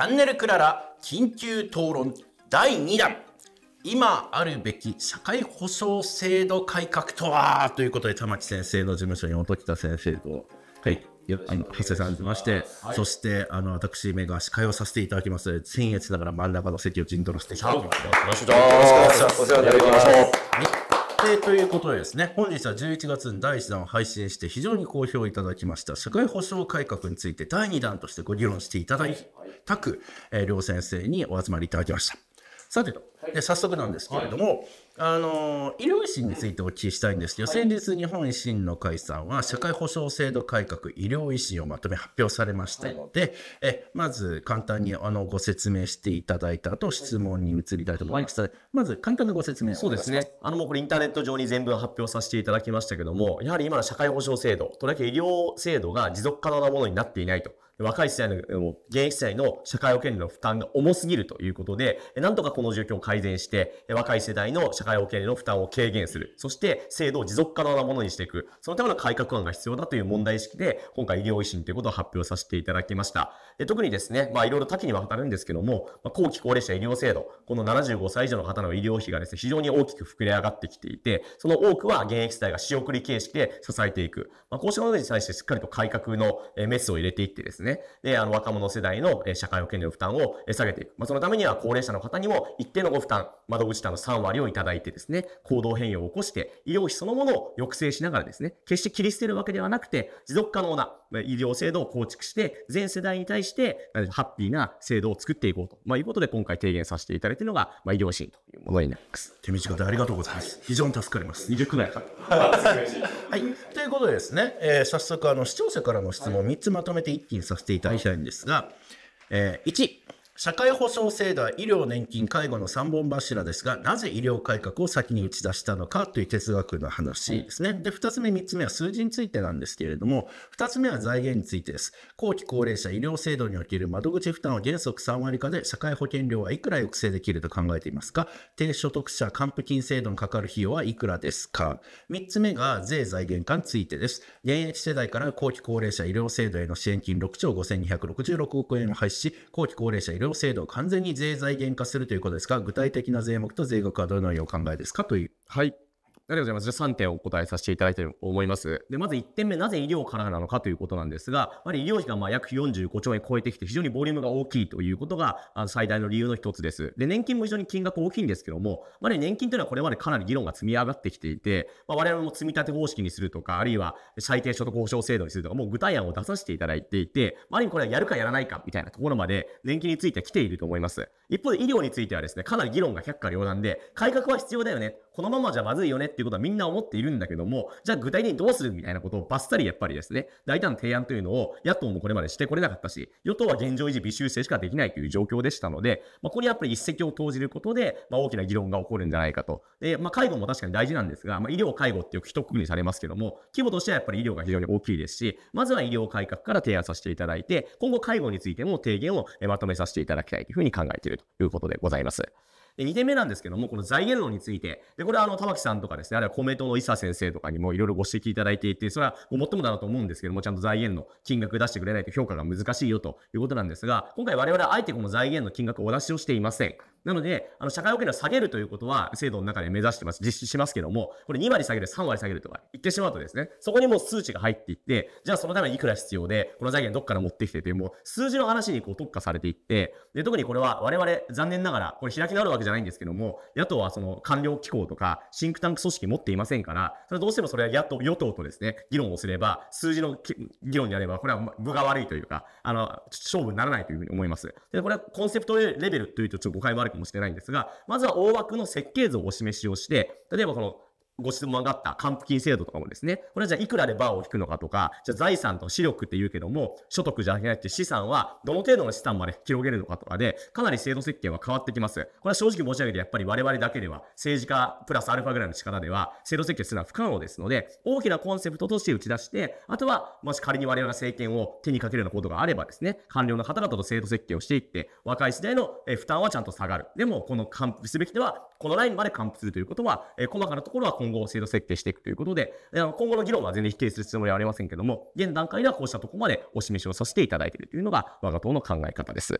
ャンネルクララ緊急討論第2弾今あるべき社会保障制度改革とはということで玉木先生の事務所に音喜多先生とはいあのさまして、はい、そしてあの私めが司会をさせていただきます先越ながら真ん中の席を陣取らせていただきますよろしくお願いしますお世話ましょう、えー、ということでですね、本日は11月に第1弾を配信して非常に好評いただきました社会保障改革について第2弾としてご議論していただきたく、えー、両先生にお集まりいただきました。さてと、で早速なんですけれども、あの医療維新についてお聞きしたいんですけど、先日日本維新の会さんは社会保障制度改革医療維新をまとめ発表されましたので、えまず簡単にあのご説明していただいた後質問に移りたいと思います、まず簡単なご説明そうですねあのもうこれインターネット上に全部発表させていただきましたけどもやはり今の社会保障制度とだけ医療制度が持続可能なものになっていないと若い世代の現役世代の社会保険料の負担が重すぎるということでなんとかこの状況を改善して、若い世代の社会保険の負担を軽減する。そして、制度を持続可能なものにしていく。そのための改革案が必要だという問題意識で、今回医療維新ということを発表させていただきました。で特にですね、まあいろいろ多岐にわたるんですけども、まあ、後期高齢者医療制度、この75歳以上の方の医療費がですね、非常に大きく膨れ上がってきていて、その多くは現役世代が仕送り形式で支えていく。まあ、こうしたものに対してしっかりと改革のメスを入れていってですね、で、あの若者世代の社会保険料負担を下げていく。まあ、そのためには高齢者の方にも一定のご負担、窓口負担の3割をいただいてですね、行動変容を起こして、医療費そのものを抑制しながらですね、決して切り捨てるわけではなくて、持続可能な医療制度を構築して、全世代に対して、ハッピーな制度を作っていこうと、まあ、いうことで、今回提言させていただいているのが、まあ、医療支援というものになります。手短でありがとうございます。非常に助かります。20くらいか。はい。ということでですね、えー、早速、あの、視聴者からの質問3つまとめて一気にさせていただきたいんですが、はい、えー、1、社会保障制度は医療、年金、介護の3本柱ですが、なぜ医療改革を先に打ち出したのかという哲学の話ですね。で、2つ目、3つ目は数字についてなんですけれども、2つ目は財源についてです。後期高齢者医療制度における窓口負担を原則3割化で社会保険料はいくら抑制できると考えていますか低所得者還付金制度にかかる費用はいくらですか ?3 つ目が税財源化についてです。現役世代から後期高齢者医療制度への支援金6兆5266億円を廃止し、後期高齢者医療の制度を完全に税財源化するということですが、具体的な税目と税額はどのようにお考えですかという。はいりがとうございます。じゃあ3点お答えさせていただいてると思います。で、まず1点目、なぜ医療からなのかということなんですが、やはり医療費がまあ約45兆円超えてきて、非常にボリュームが大きいということが最大の理由の一つです。で、年金も非常に金額大きいんですけども、まあ、年金というのはこれまでかなり議論が積み上がってきていて、まあ、我々も積み立て方式にするとか、あるいは最低所得保障制度にするとか、もう具体案を出させていただいていて、まあ、ある意味これはやるかやらないかみたいなところまで年金については来ていると思います。一方で医療についてはですね、かなり議論が百花両断で、改革は必要だよね。このままじゃまずいよねっていうことはみんな思っているんだけども、じゃあ具体的にどうするみたいなことをバッサリやっぱりですね、大胆な提案というのを野党もこれまでしてこれなかったし、与党は現状維持微修正しかできないという状況でしたので、まあ、これやっぱり一石を投じることで、まあ、大きな議論が起こるんじゃないかと。で、まあ、介護も確かに大事なんですが、まあ、医療介護ってよく一括にされますけども、規模としてはやっぱり医療が非常に大きいですし、まずは医療改革から提案させていただいて、今後介護についても提言をまとめさせていただきたいというふうに考えているということでございます。で、2点目なんですけども、この財源論について、で、これはあの、玉木さんとかですね、あるいは公明党の伊佐先生とかにもいろいろご指摘いただいていて、それはもっともだなと思うんですけども、ちゃんと財源の金額出してくれないと評価が難しいよということなんですが、今回我々はあえてこの財源の金額をお出しをしていません。なので、あの、社会保険料を下げるということは、制度の中で目指してます、実施しますけども、これ2割下げる、3割下げるとか言ってしまうとですね、そこにもう数値が入っていって、じゃあそのためにいくら必要で、この財源どっから持ってきてという、もう数字の話にこう特化されていって、で、特にこれは我々残念ながら、これ開き直るわけじゃないんですけども、野党はその官僚機構とか、シンクタンク組織持っていませんから、それどうしてもそれは野党、与党とですね、議論をすれば、数字の議論であれば、これは分が悪いというか、あの、勝負にならないというふうに思います。で、これはコンセプトレベルというとちょっと誤解もあるかもしれないんですが、まずは大枠の設計図をお示しをして、例えばこのご質問があった還付金制度とかもですね、これはじゃあいくらでバーを引くのかとか、じゃあ財産と視力って言うけども、所得じゃなくて資産はどの程度の資産まで広げるのかとかで、かなり制度設計は変わってきます。これは正直申し上げて、やっぱり我々だけでは、政治家プラスアルファぐらいの力では、制度設計するのは不可能ですので、大きなコンセプトとして打ち出して、あとは、もし仮に我々が政権を手にかけるようなことがあればですね、官僚の方々と制度設計をしていって、若い世代の負担はちゃんと下がる。でも、この還付すべきでは、このラインまで還付するということは、細かなところは今後今後制度設計していくということで、今後の議論は全然否定するつもりはありませんけども、現段階ではこうしたとこまでお示しをさせていただいているというのが我が党の考え方です。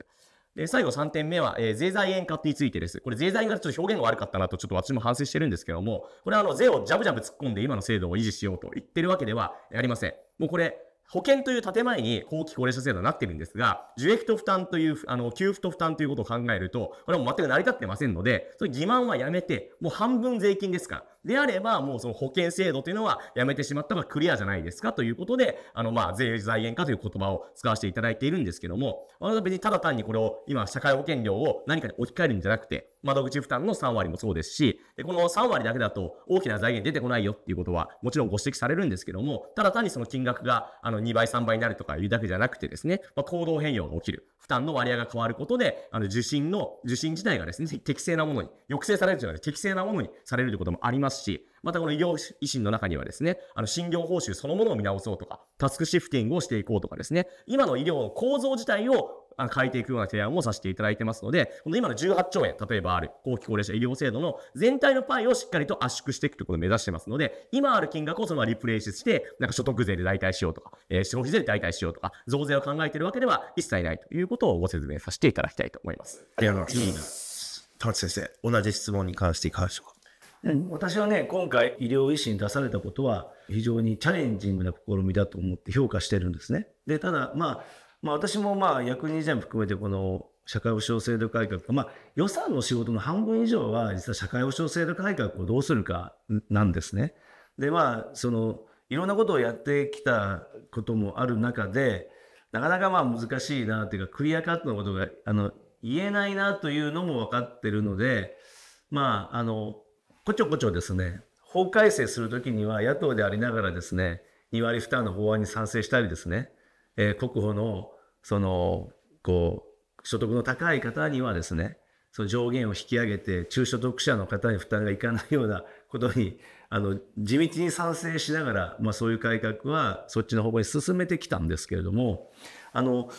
で、最後3点目は、えー、税財円化についてです。これ税財円化ちょっと表現が悪かったなとちょっと私も反省してるんですけども、これはあの税をジャブジャブ突っ込んで今の制度を維持しようと言ってるわけではありません。もうこれ、保険という建前に後期高齢者制度になってるんですが、受益と負担という、あの、給付と負担ということを考えると、これはもう全く成り立ってませんので、そういう欺瞞はやめて、もう半分税金ですから、であれば、もうその保険制度というのはやめてしまったがクリアじゃないですかということで、あの、まあ、税財源化という言葉を使わせていただいているんですけども、私は別にただ単にこれを今、社会保険料を何かに置き換えるんじゃなくて、窓口負担の3割もそうですし、この3割だけだと大きな財源出てこないよっていうことはもちろんご指摘されるんですけども、ただ単にその金額があの2倍、3倍になるとかいうだけじゃなくてですね、まあ、行動変容が起きる。負担の割合が変わることで、あの受診の、受診自体がですね、適正なものに、抑制されるというか、適正なものにされるということもありますますし、またこの医療維新の中にはですね、あの診療報酬そのものを見直そうとか、タスクシフティングをしていこうとかですね、今の医療の構造自体を変えていくような提案をさせていただいてますので、この今の18兆円、例えばある後期高齢者医療制度の全体のパイをしっかりと圧縮していくということを目指してますので、今ある金額をそのままリプレイスして、なんか所得税で代替しようとか、えー、消費税で代替しようとか、増税を考えているわけでは一切ないということをご説明させていただきたいと思います。ありがとうございます。田内先生、同じ質問に関していかがでしょうかうん、私はね、今回医療医師に出されたことは非常にチャレンジングな試みだと思って評価してるんですね。で、ただ、まあ、まあ私もまあ役人事案含めてこの社会保障制度改革まあ予算の仕事の半分以上は実は社会保障制度改革をどうするかなんですね。で、まあ、その、いろんなことをやってきたこともある中で、なかなかまあ難しいなというか、クリアカットのことが、あの、言えないなというのも分かってるので、まあ、あの、こちょこちょですね、法改正するときには野党でありながらですね、2割負担の法案に賛成したりですね、えー、国保の、その、こう、所得の高い方にはですね、その上限を引き上げて、中所得者の方に負担がいかないような ことに、あの、地道に賛成しながら、まあそういう改革はそっちの方向に進めてきたんですけれども、あの、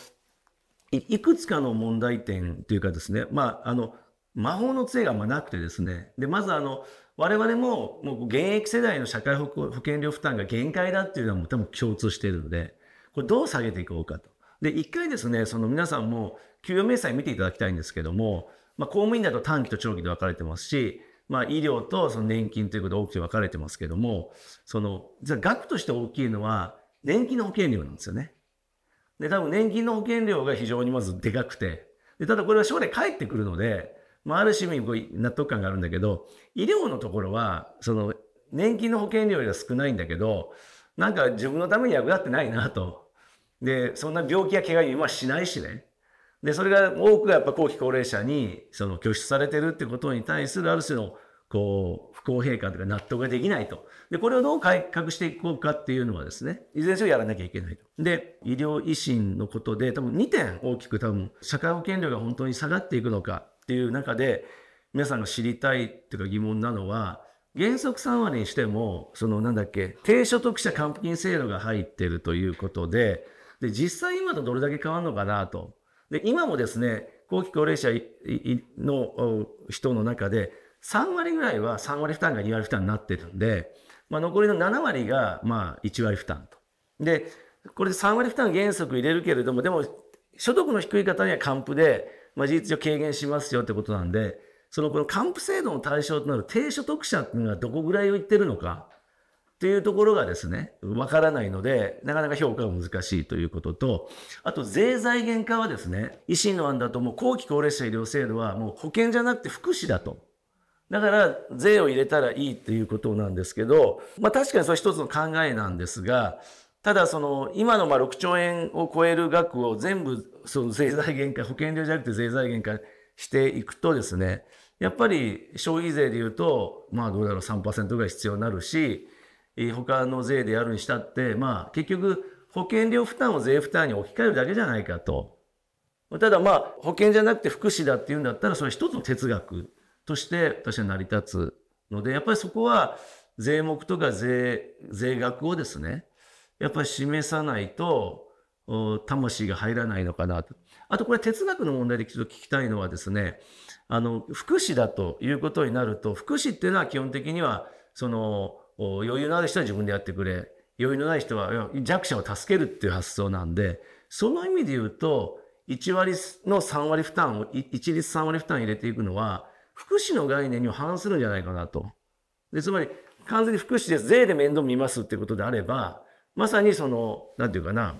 いくつかの問題点というかですね、まあ、あの、魔法の杖がまなくてですね。で、まずあの、我々も、もう現役世代の社会保険料負担が限界だっていうのはもう多分共通しているので、これどう下げていこうかと。で、一回ですね、その皆さんも給与明細見ていただきたいんですけども、まあ、公務員だと短期と長期で分かれてますし、まあ、医療とその年金ということで大きく分かれてますけども、その、じゃ額として大きいのは、年金の保険料なんですよね。で、多分年金の保険料が非常にまずでかくて、で、ただこれは将来返ってくるので、まあ、ある種味こう納得感があるんだけど、医療のところは、その、年金の保険料よりは少ないんだけど、なんか自分のために役立ってないなと。で、そんな病気や怪我にはしないしね。で、それが多くがやっぱ後期高齢者に、その、拠出されてるってことに対するある種の、こう、不公平感というか納得ができないと。で、これをどう改革していこうかっていうのはですね、いずれにせよやらなきゃいけないと。で、医療維新のことで、多分2点大きく多分、社会保険料が本当に下がっていくのか、ていう中で皆さんが知りたいっていうか疑問なのは原則3割にしてもそのなんだっけ低所得者還付金制度が入ってるということでで実際今とどれだけ変わるのかなとで今もですね後期高齢者の人の中で3割ぐらいは3割負担が2割負担になってるんで、まあ、残りの7割がまあ1割負担と。でこれで3割負担原則入れるけれどもでも所得の低い方には還付でまあ、事実上軽減しますよってことなんで、そのこの還付制度の対象となる低所得者っていうのがどこぐらいを言ってるのかっていうところがですね、わからないので、なかなか評価が難しいということと、あと税財源化はですね、維新の案だともう後期高齢者医療制度はもう保険じゃなくて福祉だと。だから税を入れたらいいっていうことなんですけど、まあ確かにそれは一つの考えなんですが、ただ、その、今のまあ6兆円を超える額を全部、その税財源化、保険料じゃなくて税財源化していくとですね、やっぱり消費税で言うと、まあどうだろう、3%ぐらい必要になるし、他の税でやるにしたって、まあ結局、保険料負担を税負担に置き換えるだけじゃないかと。ただまあ、保険じゃなくて福祉だっていうんだったら、それは一つの哲学として私は成り立つので、やっぱりそこは税目とか税、税額をですね、やっぱり示さないと、魂が入らないのかなと。あとこれ哲学の問題でちょっと聞きたいのはですね、あの、福祉だということになると、福祉っていうのは基本的には、その、余裕のある人は自分でやってくれ。余裕のない人は弱者を助けるっていう発想なんで、その意味で言うと、1割の3割負担を、一律3割負担入れていくのは、福祉の概念に反するんじゃないかなと。で、つまり、完全に福祉で税で面倒見ますってことであれば、まさにその、なんていうかな、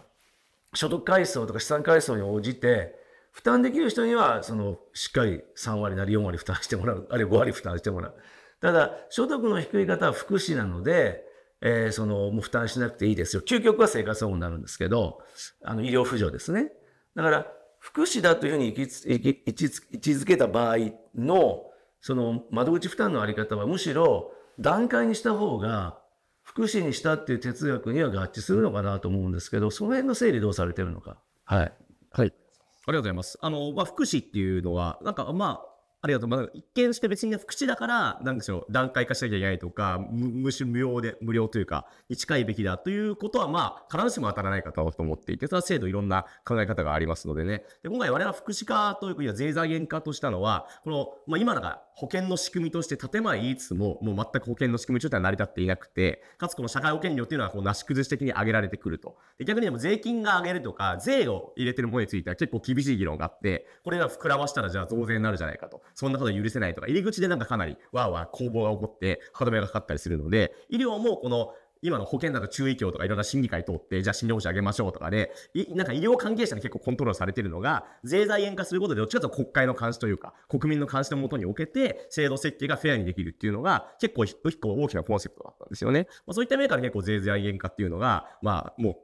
所得階層とか資産階層に応じて、負担できる人には、その、しっかり3割なり4割負担してもらう、あるいは5割負担してもらう。ただ、所得の低い方は福祉なので、えー、その、もう負担しなくていいですよ。究極は生活保護になるんですけど、あの、医療扶助ですね。だから、福祉だというふうに位置づけた場合の、その、窓口負担のあり方はむしろ、段階にした方が福祉にしたっていう哲学には合致するのかなと思うんですけど、その辺の整理どうされてるのか。はい。はい。ありがとうございます。あの、まあ、福祉っていうのは、なんかまあ、ありがとう。まあ、一見して別に福祉だから、なんでしょう、段階化しなきゃいけないとか、む、むしろ無料で、無料というか、に近いべきだということは、まあ、必ずしも当たらない方だと思っていて、それは制度いろんな考え方がありますのでね。で、今回我々は福祉化というか、税財源化としたのは、この、まあ、今だから保険の仕組みとして建前言いつつも、もう全く保険の仕組みとしては成り立っていなくて、かつこの社会保険料っていうのは、こう、なし崩し的に上げられてくると。で、逆にでも税金が上げるとか、税を入れてるものについては結構厳しい議論があって、これが膨らましたらじゃあ増税になるじゃないかと。そんなこと許せないとか、入り口でなんかかなりわーわー攻防が起こって、歯止めがかかったりするので、医療もこの今の保険だと注意協とかいろんな審議会通って、じゃあ診療報酬上げましょうとかで、なんか医療関係者に結構コントロールされてるのが、税財円化することで、どっちかというと国会の監視というか、国民の監視のもとにおけて、制度設計がフェアにできるっていうのが、結構一個大きなコンセプトだったんですよね。まあ、そういった面から結構税財円化っていうのが、まあ、もう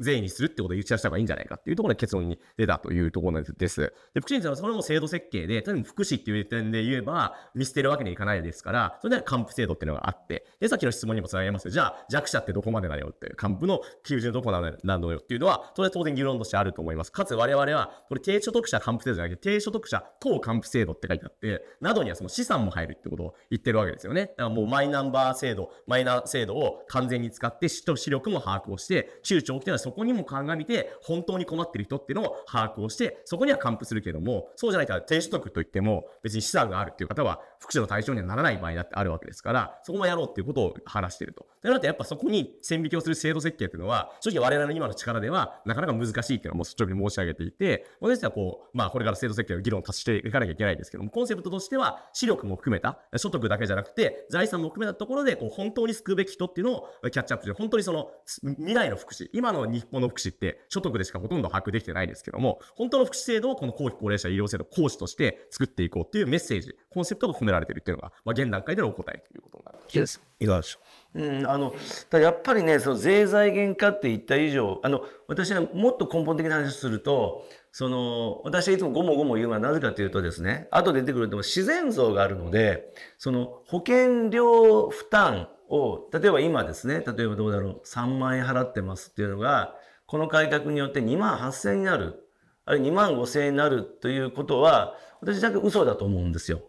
善意にするってことを言い散した方がいいんじゃないかっていうところで結論に出たというところです。で、福祉についはそれも制度設計で、例えば福祉っていう点で言えば、見捨てるわけにいかないですから、それで還付制度っていうのがあって、で、さっきの質問にもつなげますじゃあ弱者ってどこまでだよっていう、還付の基準どこなのよっていうのは、それは当然議論としてあると思います。かつ我々は、これ低所得者還付制度じゃなくて、低所得者等還付制度って書いてあって、などにはその資産も入るってことを言ってるわけですよね。だからもうマイナンバー制度、マイナー制度を完全に使って、視力も把握をして、中長期的なそこにも鑑みて、本当に困ってる人っていうのを把握をして、そこには還付するけども、そうじゃないと低所得といっても、別に資産があるっていう方は、福祉の対象にはならない場合だってあるわけですから、そこもやろうっていうことを話してると。となると、やっぱそこに線引きをする制度設計というのは、正直我々の今の力では、なかなか難しいっていうのはもう率直に申し上げていて、私たちはこう、まあ、これから制度設計の議論を達していかなきゃいけないんですけども、コンセプトとしては、視力も含めた、所得だけじゃなくて、財産も含めたところで、こう、本当に救うべき人っていうのをキャッチアップして、本当にその、未来の福祉、今の日本の福祉って、所得でしかほとんど把握できてないですけども、本当の福祉制度をこの後期高齢者医療制度講師として作っていこうっていうメッセージ、コンセプトが込められているっていうのが、まあ、現段階でのお答えということになります。いかがでしょう、うん、あのやっぱりねその税財源化って言った以上あの私はもっと根本的な話をするとその私はいつもごもごも言うのはなぜかというとですね後で出てくるとも自然像があるのでその保険料負担を例えば今ですね例えばどうだろう3万円払ってますっていうのがこの改革によって2万8000円になるあるいは2万5000円になるということは私だけ嘘だと思うんですよ。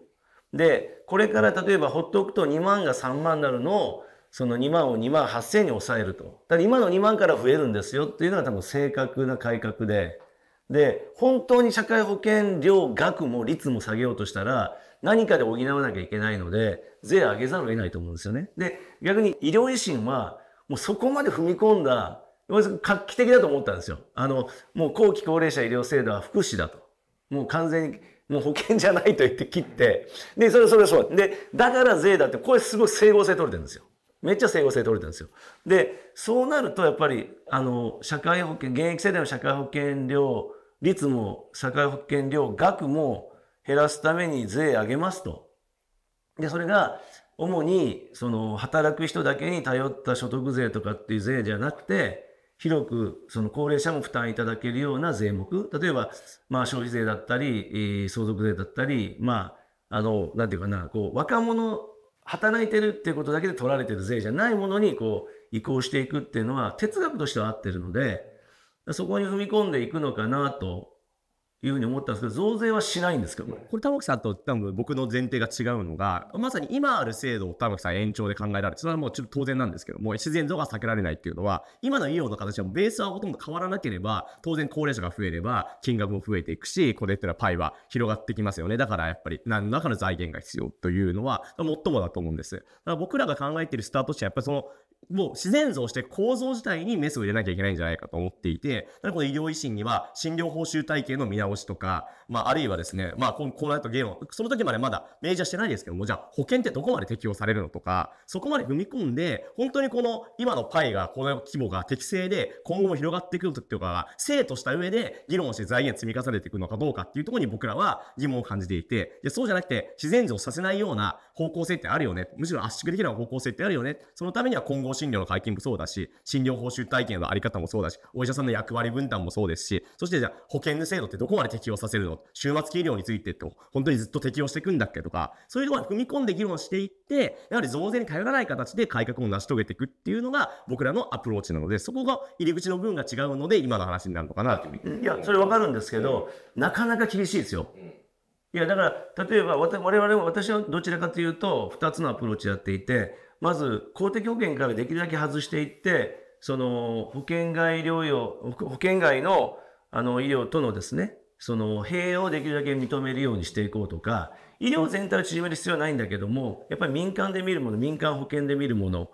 でこれから例えばほっとくと2万が3万になるのをその2万を2万8,000に抑えると。だ今の2万から増えるんですよっていうのが多分正確な改革で。で、本当に社会保険料額も率も下げようとしたら何かで補わなきゃいけないので税上げざるを得ないと思うんですよね。で、逆に医療維新はもうそこまで踏み込んだ画期的だと思ったんですよ。あの、もう後期高齢者医療制度は福祉だと。もう完全にもう保険じゃないと言って切って、で、それそれそう。で、だから税だって、これすごい整合性取れてるんですよ。めっちゃ整合性取れてるんですよ。で、そうなるとやっぱり、あの、社会保険、現役世代の社会保険料率も、社会保険料額も減らすために税上げますと。で、それが、主に、その、働く人だけに頼った所得税とかっていう税じゃなくて、広くその高齢者も負担いただけるような税目、例えば、まあ、消費税だったり、相続税だったり、まあ、あの、なんていうかな、こう、若者、働いてるっていうことだけで取られてる税じゃないものに、こう、移行していくっていうのは、哲学としては合ってるので、そこに踏み込んでいくのかなというふうに思ったんですけど、増税はしないんですけど、これ、玉木さんと多分僕の前提が違うのが、まさに今ある制度を玉木さん延長で考えられる、それはもうちょっと当然なんですけども、う自然増が避けられないっていうのは、今の医療の形はベースはほとんど変わらなければ、当然高齢者が増えれば、金額も増えていくし、これっていうのはパイは広がってきますよね。だからやっぱり何らかの財源が必要というのは、最もだと思うんです。だから僕らが考えているスタート地は、やっぱりそのもう自然増して構造自体にメスを入れなきゃいけないんじゃないかと思っていて、だこの医療維新には診療報酬体系の見直しとか、まああるいはですね、まあこの、このゲ議論、その時までまだ明示はしてないですけども、じゃあ保険ってどこまで適用されるのとか、そこまで踏み込んで、本当にこの今のパイが、この規模が適正で今後も広がっていくというか、生とした上で議論して財源積み重ねていくのかどうかっていうところに僕らは疑問を感じていて、やそうじゃなくて自然増させないような方向性ってあるよね。むしろ圧縮できるような方向性ってあるよね。そのためには今後合診療の解禁もそうだし、診療報酬体験のあり方もそうだし、お医者さんの役割分担もそうですし、そしてじゃあ保険の制度ってどこまで適用させるの終末期医療についてって本当にずっと適用していくんだっけとか、そういうところに踏み込んで議論していって、やはり増税に頼らない形で改革を成し遂げていくっていうのが僕らのアプローチなので、そこが入り口の部分が違うので、今の話になるのかなという。いや、それわかるんですけど、うん、なかなか厳しいですよ。いやだから例えば我々は私はどちらかというと2つのアプローチやっていてまず公的保険からできるだけ外していって、その保険外療養、保険外のあの医療とのですね、その併用をできるだけ認めるようにしていこうとか、医療全体を縮める必要はないんだけども、やっぱり民間で見るもの、民間保険で見るもの、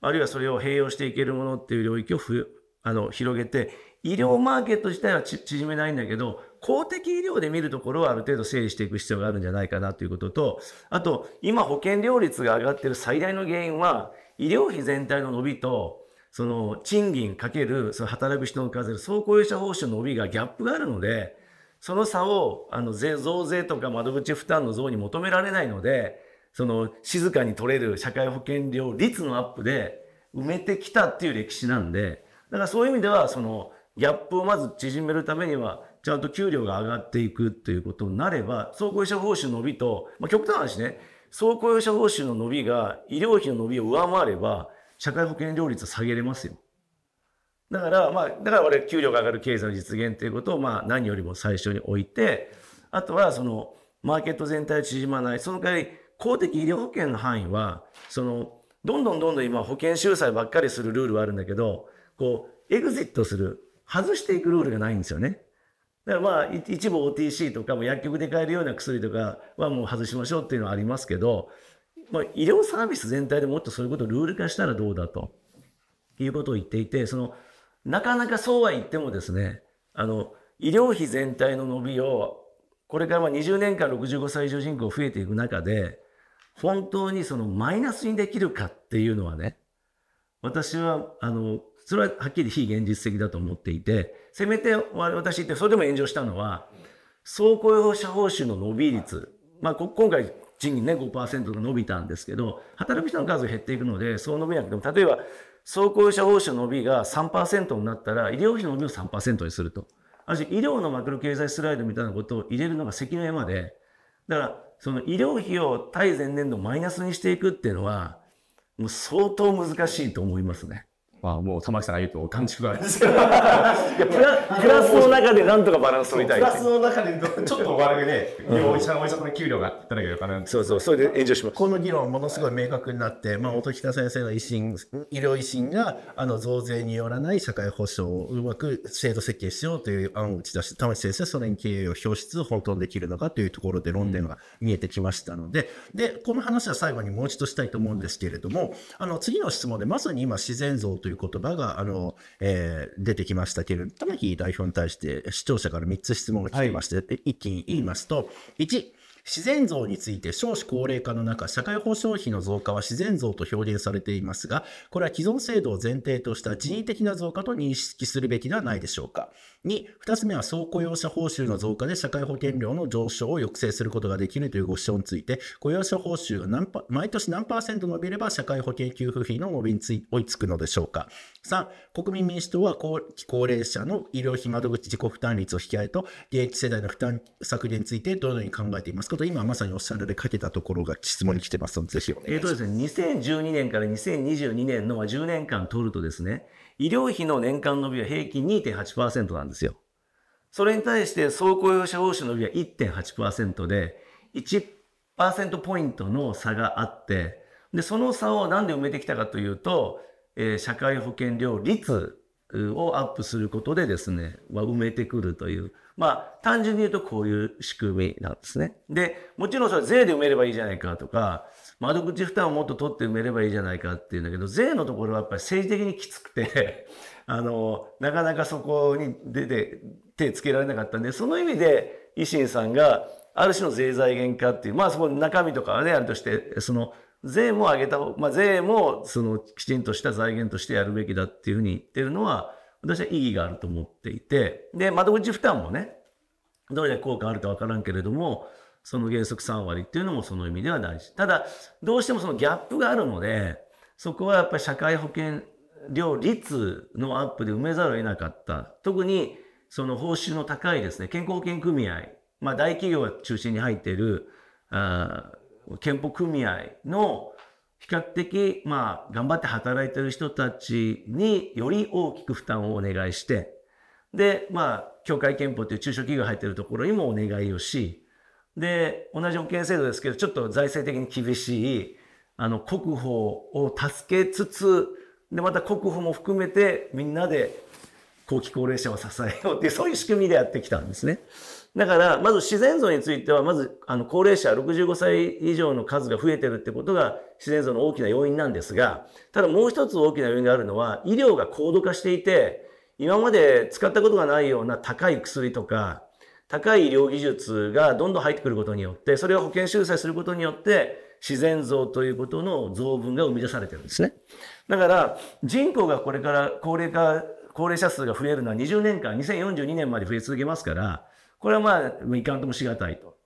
あるいはそれを併用していけるものっていう領域をふあの広げて、医療マーケット自体は縮めないんだけど、公的医療で見るところはある程度整理していく必要があるんじゃないかなということと、あと、今保険料率が上がってる最大の原因は、医療費全体の伸びと、その賃金かける、その働く人の数、総雇用者報酬の伸びがギャップがあるので、その差を、あの、税、増税とか窓口負担の増に求められないので、その、静かに取れる社会保険料率のアップで埋めてきたっていう歴史なんで、だからそういう意味では、その、ギャップをまず縮めるためには、ちゃんと給料が上がっていくということになれば、総合医者報酬伸びと、まあ、極端な話ね、総合医者報酬の伸びが医療費の伸びを上回れば、社会保険料率は下げれますよ。だから、まあ、だから我々給料が上がる経済の実現ということを、まあ、何よりも最初に置いて、あとは、その、マーケット全体を縮まない。その代わり、公的医療保険の範囲は、その、どんどんどんどん今保険収載ばっかりするルールはあるんだけど、こう、エグジットする、外していくルールがないんですよね。だからまあ一部 OTC とかも薬局で買えるような薬とかはもう外しましょうっていうのはありますけど、まあ、医療サービス全体でもっとそういうことをルール化したらどうだということを言っていてそのなかなかそうは言ってもですねあの医療費全体の伸びをこれからは20年間65歳以上人口増えていく中で本当にそのマイナスにできるかっていうのはね私はあのそれははっきり非現実的だと思っていて、せめて私ってそれでも炎上したのは、総雇用者報酬の伸び率、まあ、今回賃金ね5%が伸びたんですけど、働く人の数が減っていくので、そう伸びなくても、例えば、総雇用者報酬の伸びが3%になったら、医療費の伸びを3%にすると。ある種、医療のマクロ経済スライドみたいなことを入れるのが関の山で、だから、その医療費を対前年度マイナスにしていくっていうのは、もう相当難しいと思いますね。まあ、もう玉木さんが言うと、短縮なんですけどいやプラ、プラスの中でなんとかバランス取りたい。プラスの中で、ちょっと悪くね、お医者の給料がいただけるかな。そうそう、それで炎上します。この議論、ものすごい明確になって、まあ、音喜多先生の維新、医療維新が、あの、増税によらない社会保障をうまく制度設計しようという案を打ち出して、玉木先生それに経営を表出、本当にできるのかというところで論点が見えてきましたので、うん、で、この話は最後にもう一度したいと思うんですけれども、あの、次の質問で、まさに今、自然像といういう言葉が、あの、えー、出てきましたけれど、玉木代表に対して視聴者から3つ質問が来てまして、はい、一気に言いますと、1、自然増について少子高齢化の中、社会保障費の増加は自然増と表現されていますが、これは既存制度を前提とした人為的な増加と認識するべきではないでしょうか。2、2つ目は総雇用者報酬の増加で社会保険料の上昇を抑制することができるというご主張について、雇用者報酬が何パ毎年何パーセント伸びれば社会保険給付費の伸びについ追いつくのでしょうか。3、国民民主党は高高齢者の医療費窓口自己負担率を引き上げと、現役世代の負担削減についてどのように考えていますかと、今まさにおっしゃられかけたところが質問に来てますので、ぜひお願いします。えっ、とですね、2012年から2022年の10年間取るとですね、医療費の年間伸びは平均2.8%なんですよ。それに対して、総雇用者報酬の伸びは1.8%で、1%ポイントの差があって、で、その差をなんで埋めてきたかというと、えー、社会保険料率をアップすることでですね、は埋めてくるという、まあ、単純に言うとこういう仕組みなんですね。で、もちろんそれ税で埋めればいいじゃないかとか、窓口負担をもっと取って埋めればいいじゃないかっていうんだけど、税のところはやっぱり政治的にきつくて あの、なかなかそこに出て、手つけられなかったんで、その意味で維新さんが、ある種の税財源化っていう、まあそこ中身とかはね、あるとして、その、税も上げたまあ税も、その、きちんとした財源としてやるべきだっていうふうに言ってるのは、私は意義があると思っていて、で、窓口負担もね、どれだけ効果あるかわからんけれども、その原則3割っていうのもその意味では大事。ただ、どうしてもそのギャップがあるので、そこはやっぱり社会保険料率のアップで埋めざるを得なかった。特に、その報酬の高いですね、健康保険組合、まあ大企業が中心に入っている、あ健保組合の比較的、まあ、頑張って働いてる人たちにより大きく負担をお願いして、で、まあ、協会憲法という中小企業入ってるところにもお願いをし、で、同じ保険制度ですけど、ちょっと財政的に厳しい、あの、国保を助けつつ、で、また国保も含めて、みんなで後期高齢者を支えようっていう、そういう仕組みでやってきたんですね。だから、まず自然増については、まず、あの、高齢者65歳以上の数が増えてるってことが、自然増の大きな要因なんですが、ただもう一つ大きな要因があるのは、医療が高度化していて、今まで使ったことがないような高い薬とか、高い医療技術がどんどん入ってくることによって、それを保険修正することによって、自然像ということの増分が生み出されてるんですね。だから、人口がこれから高齢化、高齢者数が増えるのは20年間、2042年まで増え続けますから、これはまあ、いかんともしがたいと。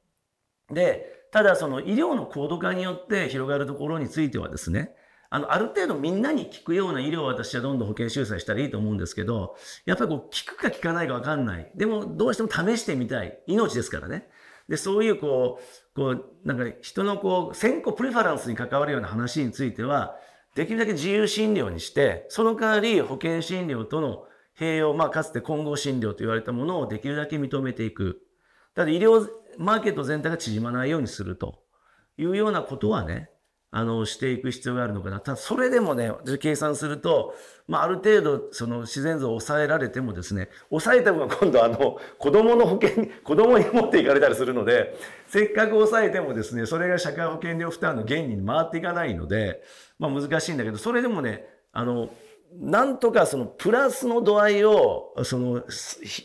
で、ただその医療の高度化によって広がるところについてはですね、あの、ある程度みんなに聞くような医療を私はどんどん保険修正したらいいと思うんですけど、やっぱりこう、聞くか聞かないかわかんない。でも、どうしても試してみたい。命ですからね。で、そういうこう、こう、なんか人のこう、先行プレファランスに関わるような話については、できるだけ自由診療にして、その代わり保険診療との併用、まあ、かつて混合診療と言われたものをできるだけ認めていく。ただ医療、マーケット全体が縮まないようにするというようなことはね、あの、していく必要があるのかな。ただ、それでもね、私計算すると、まあ、ある程度、その自然像を抑えられてもですね、抑えた分は今度、あの、子供の保険子供に持っていかれたりするので、せっかく抑えてもですね、それが社会保険料負担の原理に回っていかないので、まあ、難しいんだけど、それでもね、あの、なんとかそのプラスの度合いを、その、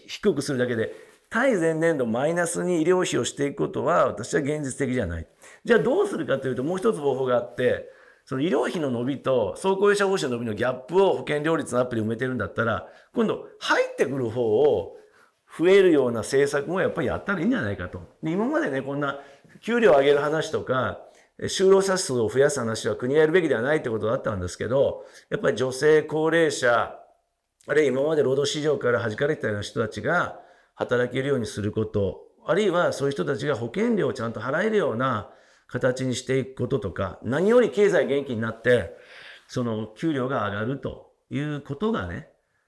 低くするだけで、対前年度マイナスに医療費をしていくことは、私は現実的じゃない。じゃあどうするかというともう一つ方法があって、その医療費の伸びと総雇用者報酬の伸びのギャップを保険料率のアプリ埋めてるんだったら、今度入ってくる方を増えるような政策もやっぱりやったらいいんじゃないかと。で今までね、こんな給料を上げる話とか、就労者数を増やす話は国がやるべきではないってことだったんですけど、やっぱり女性、高齢者、あるいは今まで労働市場から弾かれてたような人たちが働けるようにすること、あるいはそういう人たちが保険料をちゃんと払えるような形にしていくこととか、何より経済元気になって、その給料が上がるということがね、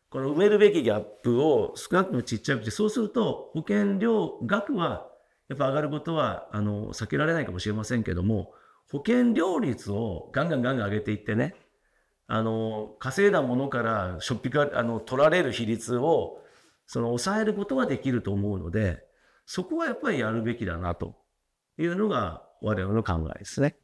この埋めるべきギャップを少なくともちっちゃくて、そうすると保険料額はやっぱ上がることはあの避けられないかもしれませんけども、保険料率をガンガンガンガン上げていってね、あの、稼いだものからしょっぴか、あの、取られる比率を、その抑えることはできると思うので、そこはやっぱりやるべきだなというのが我々の考えですね。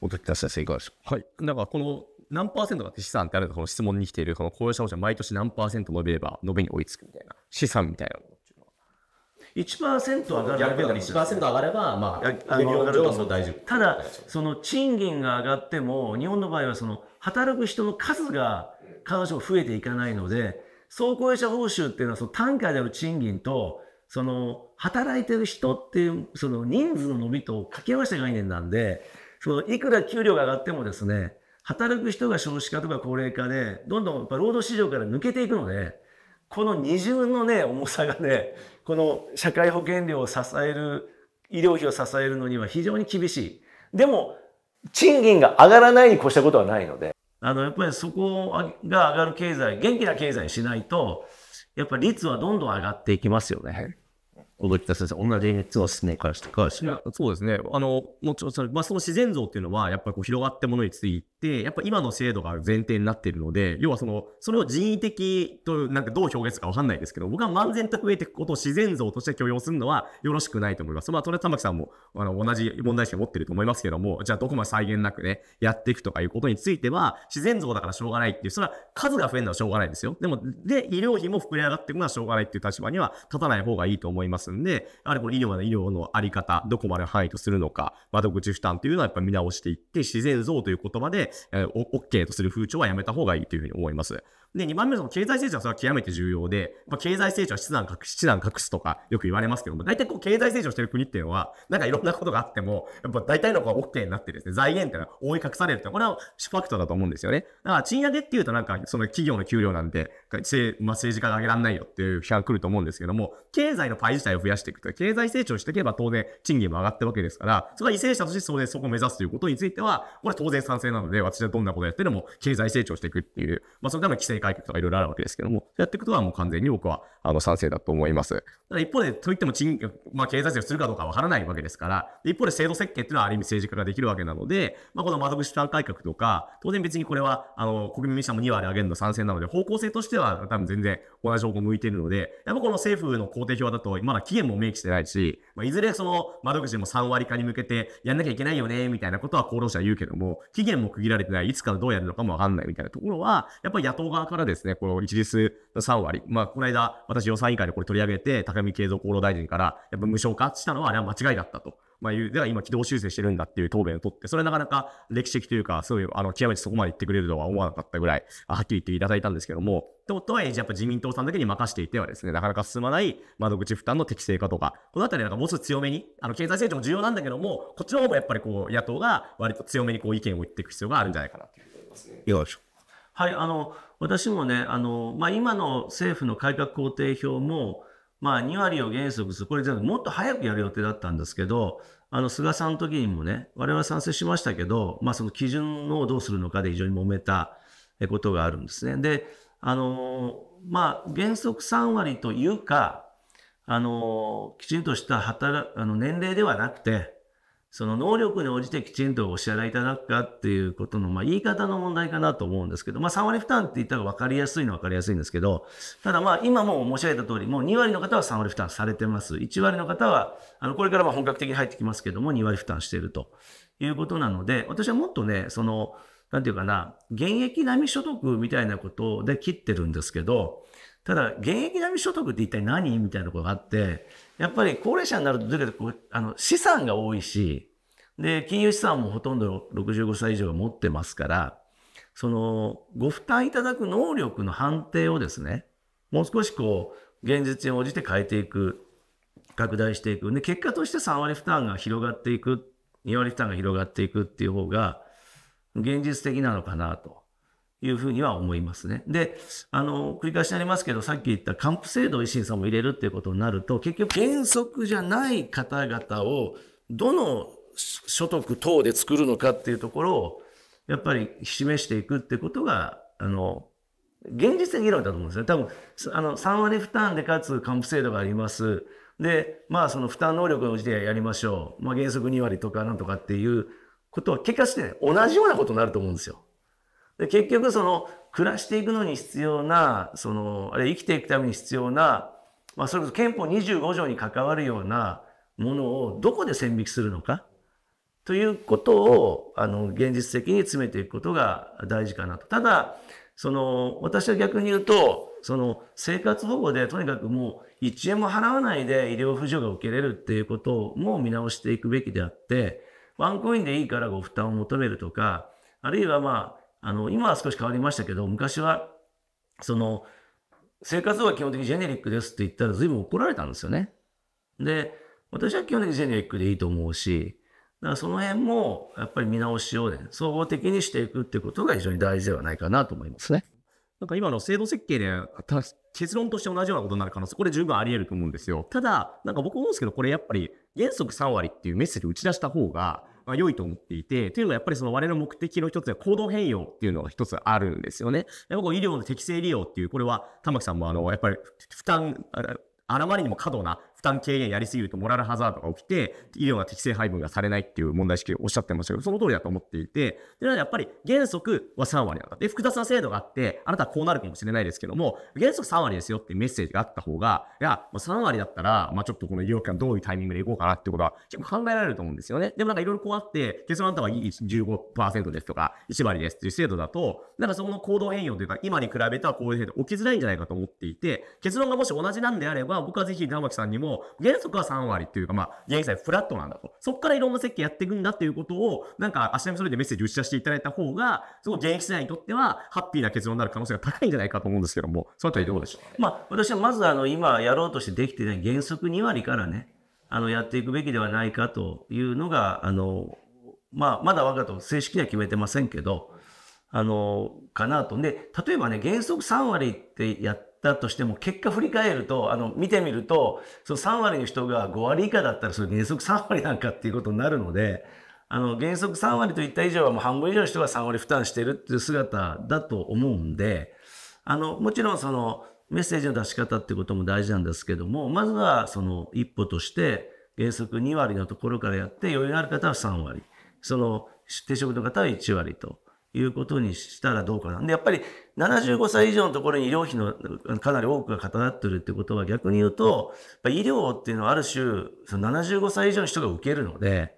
小滝田先生いかがでしょうか。はい。なんかこの何パーセントだって資産ってあるこの質問に来ている、この高齢者保障毎年何パーセント伸びれば、伸びに追いつくみたいな、資産みたいなのっていうのは。1%上がるだけだもん1%上がれば、まあ、あの上がると大丈夫。ただ、その賃金が上がっても、日本の場合はその働く人の数が彼女増えていかないので、総高齢者報酬っていうのはその単価である賃金とその働いてる人っていうその人数の伸びと掛け合わせた概念なんでそのいくら給料が上がってもですね働く人が少子化とか高齢化でどんどんやっぱ労働市場から抜けていくのでこの二重のね重さがねこの社会保険料を支える医療費を支えるのには非常に厳しい。でも賃金が上がらないに越したことはないので。あの、やっぱりそこが上がる経済、元気な経済にしないと、やっぱ率はどんどん上がっていきますよね。踊田先生、同じ熱をですね、かして、かして。そうですね。あの、もちろん、まあ、その自然像っていうのは、やっぱりこう広がってものについて、で、やっぱ今の制度が前提になっているので、要はその、それを人為的となんかどう表現するかわかんないですけど、僕は漫然と増えていくことを自然像として許容するのはよろしくないと思います。まあ、それは玉木さんも、あの、同じ問題意識を持ってると思いますけども、じゃあどこまで際限なくね、やっていくとかいうことについては、自然像だからしょうがないっていう、それは数が増えるのはしょうがないですよ。でも、で、医療費も膨れ上がっていくのはしょうがないっていう立場には立たない方がいいと思いますんで、やはりこの医療の医療のあり方、どこまで範囲とするのか、窓口負担というのはやっぱ見直していって、自然像という言葉で、えー、OK とする風潮はやめた方がいいというふうに思います。で、2番目の経済成長はそれは極めて重要で、まあ、経済成長は七段隠し、段隠すとかよく言われますけども、大体こう経済成長してる国っていうのは、なんかいろんなことがあっても、やっぱ大体の子が OK になってですね、財源ってのは覆い隠されるって、これはファクトだと思うんですよね。だから賃上げっていうとなんかその企業の給料なんて、まあ、政治家が上げられないよっていう批判来ると思うんですけども、経済のパイ自体を増やしていくと、経済成長していけば当然賃金も上がってるわけですから、それは為政者としてそこそこを目指すということについては、これは当然賛成なので、私はどんなことやってでも経済成長していくっていう、まあそれための規制改革とかいろいろあるわけですけども、やっていくとはもう完全に僕はあの賛成だと思います。ただ一方で、といっても賃金、まあ、経済制をするかどうかわからないわけですから、一方で制度設計っていうのはある意味政治家ができるわけなので、まあ、この窓口負担改革とか、当然別にこれはあの国民民主党も2割上げるの賛成なので、方向性としては多分全然同じ方向向いているので、やっぱこの政府の工程表だと、まだ期限も明記してないし、まあ、いずれその窓口も3割化に向けてやんなきゃいけないよね、みたいなことは厚労者は言うけども、期限も区切られてない、いつからどうやるのかもわかんないみたいなところは、やっぱり野党側からですね、この一律3割、まあ、この間、私予算委員会でこれ取り上げて、高見経済厚労大臣から、やっぱ無償化したのは、あれは間違いだったと。まあ、いう、では今軌道修正してるんだっていう答弁を取って、それはなかなか歴史的というか、そうい、あの、極めてそこまで言ってくれるとは思わなかったぐらい、はっきり言っていただいたんですけども、と、とはいえ、やっぱ自民党さんだけに任せていてはですね、なかなか進まない窓口負担の適正化とか、このあたりなんかもうちょっと強めに、あの、経済成長も重要なんだけども、こっちの方もやっぱりこう、野党が割と強めにこう、意見を言っていく必要があるんじゃないかなと思いますね。がでしょ。はい、あの、私もね、あの、まあ、今の政府の改革工程表も、まあ、2割を原則する。これ全部もっと早くやる予定だったんですけど、あの、菅さんの時にもね、我々賛成しましたけど、まあ、その基準をどうするのかで非常に揉めたことがあるんですね。で、あの、まあ、原則3割というか、あの、きちんとした働、あの、年齢ではなくて、その能力に応じてきちんとお支払いいただくかっていうことの、まあ、言い方の問題かなと思うんですけど、まあ、3割負担って言ったら分かりやすいのは分かりやすいんですけど、ただまあ、今も申し上げた通り、もう2割の方は3割負担されてます。1割の方は、あの、これからま本格的に入ってきますけども、2割負担しているということなので、私はもっとね、その、なんていうかな、現役並み所得みたいなことで切ってるんですけど、ただ、現役並み所得って一体何みたいなところがあって、やっぱり高齢者になるとこう、あの、資産が多いし、で、金融資産もほとんど65歳以上が持ってますから、その、ご負担いただく能力の判定をですね、もう少しこう、現実に応じて変えていく、拡大していく。で、結果として3割負担が広がっていく、2割負担が広がっていくっていう方が、現実的なのかなと。いうふうには思いますね。で、あの、繰り返しになりますけど、さっき言った還付制度を維新さんも入れるっていうことになると、結局原則じゃない方々を、どの所得等で作るのかっていうところを、やっぱり示していくってことが、あの、現実的議論だと思うんですね。多分、あの、3割負担でかつ還付制度があります。で、まあ、その負担能力のうちでやりましょう。まあ、原則2割とかなんとかっていうことは、結果して、ね、同じようなことになると思うんですよ。で結局その暮らしていくのに必要な、その、あれ生きていくために必要な、まあそれこそ憲法25条に関わるようなものをどこで線引きするのかということを、あの、現実的に詰めていくことが大事かなと。ただ、その、私は逆に言うと、その生活保護でとにかくもう1円も払わないで医療扶助が受けれるっていうことも見直していくべきであって、ワンコインでいいからご負担を求めるとか、あるいはまあ、あの、今は少し変わりましたけど、昔は、その、生活は基本的にジェネリックですって言ったら随分怒られたんですよね。で、私は基本的にジェネリックでいいと思うし、だからその辺もやっぱり見直しをね、総合的にしていくってことが非常に大事ではないかなと思いますね。なんか今の制度設計で結論として同じようなことになる可能性、これ十分あり得ると思うんですよ。ただ、なんか僕思うんですけど、これやっぱり原則3割っていうメッセージを打ち出した方が、まあ、良いと思っていて、というのはやっぱりその我々の目的の一つは行動変容っていうのが一つあるんですよね。やっぱ医療の適正利用っていう、これは玉木さんもあの、やっぱり負担、あらまりにも過度な担軽減やりすぎるとモラルハザードが起きて、医療が適正配分がされないっていう問題意識をおっしゃってましたけど、その通りだと思っていて、で、なのでやっぱり原則は3割なんだ。で、複雑な制度があって、あなたはこうなるかもしれないですけども、原則3割ですよっていうメッセージがあった方が、いや、3割だったら、まあちょっとこの医療機関どういうタイミングでいこうかなってことは結構考えられると思うんですよね。でもなんかいろいろこうあって、結論あんたは15%ですとか、1割ですっていう制度だと、なんかそこの行動変容というか、今に比べたらこういう制度起きづらいんじゃないかと思っていて、結論がもし同じなんであれば、僕はぜひ玉木さんにも原則は3割っていうか、まあ、現在フラットなんだと。そこからいろんな設計やっていくんだっていうことを、なんか、足並みそれでメッセージ打ち出していただいた方が、すごい現役世代にとっては、ハッピーな結論になる可能性が高いんじゃないかと思うんですけども、そのあたりどうでしょう、まあ、私はまず、あの、今やろうとしてできてない原則2割からね、あの、やっていくべきではないかというのが、あの、まあ、まだ我がと正式には決めてませんけど、あの、かなと。で、例えばね、原則3割ってやって、だとしても、結果振り返ると、あの、見てみると、その3割の人が5割以下だったら、それ原則3割なんかっていうことになるので、あの、原則3割といった以上はもう半分以上の人が3割負担してるっていう姿だと思うんで、あの、もちろんその、メッセージの出し方ってことも大事なんですけども、まずはその一歩として、原則2割のところからやって、余裕のある方は3割。その、定職の方は1割と。いうことにしたらどうかな。で、やっぱり75歳以上のところに医療費のかなり多くが偏ってるってことは逆に言うと、医療っていうのはある種、その75歳以上の人が受けるので、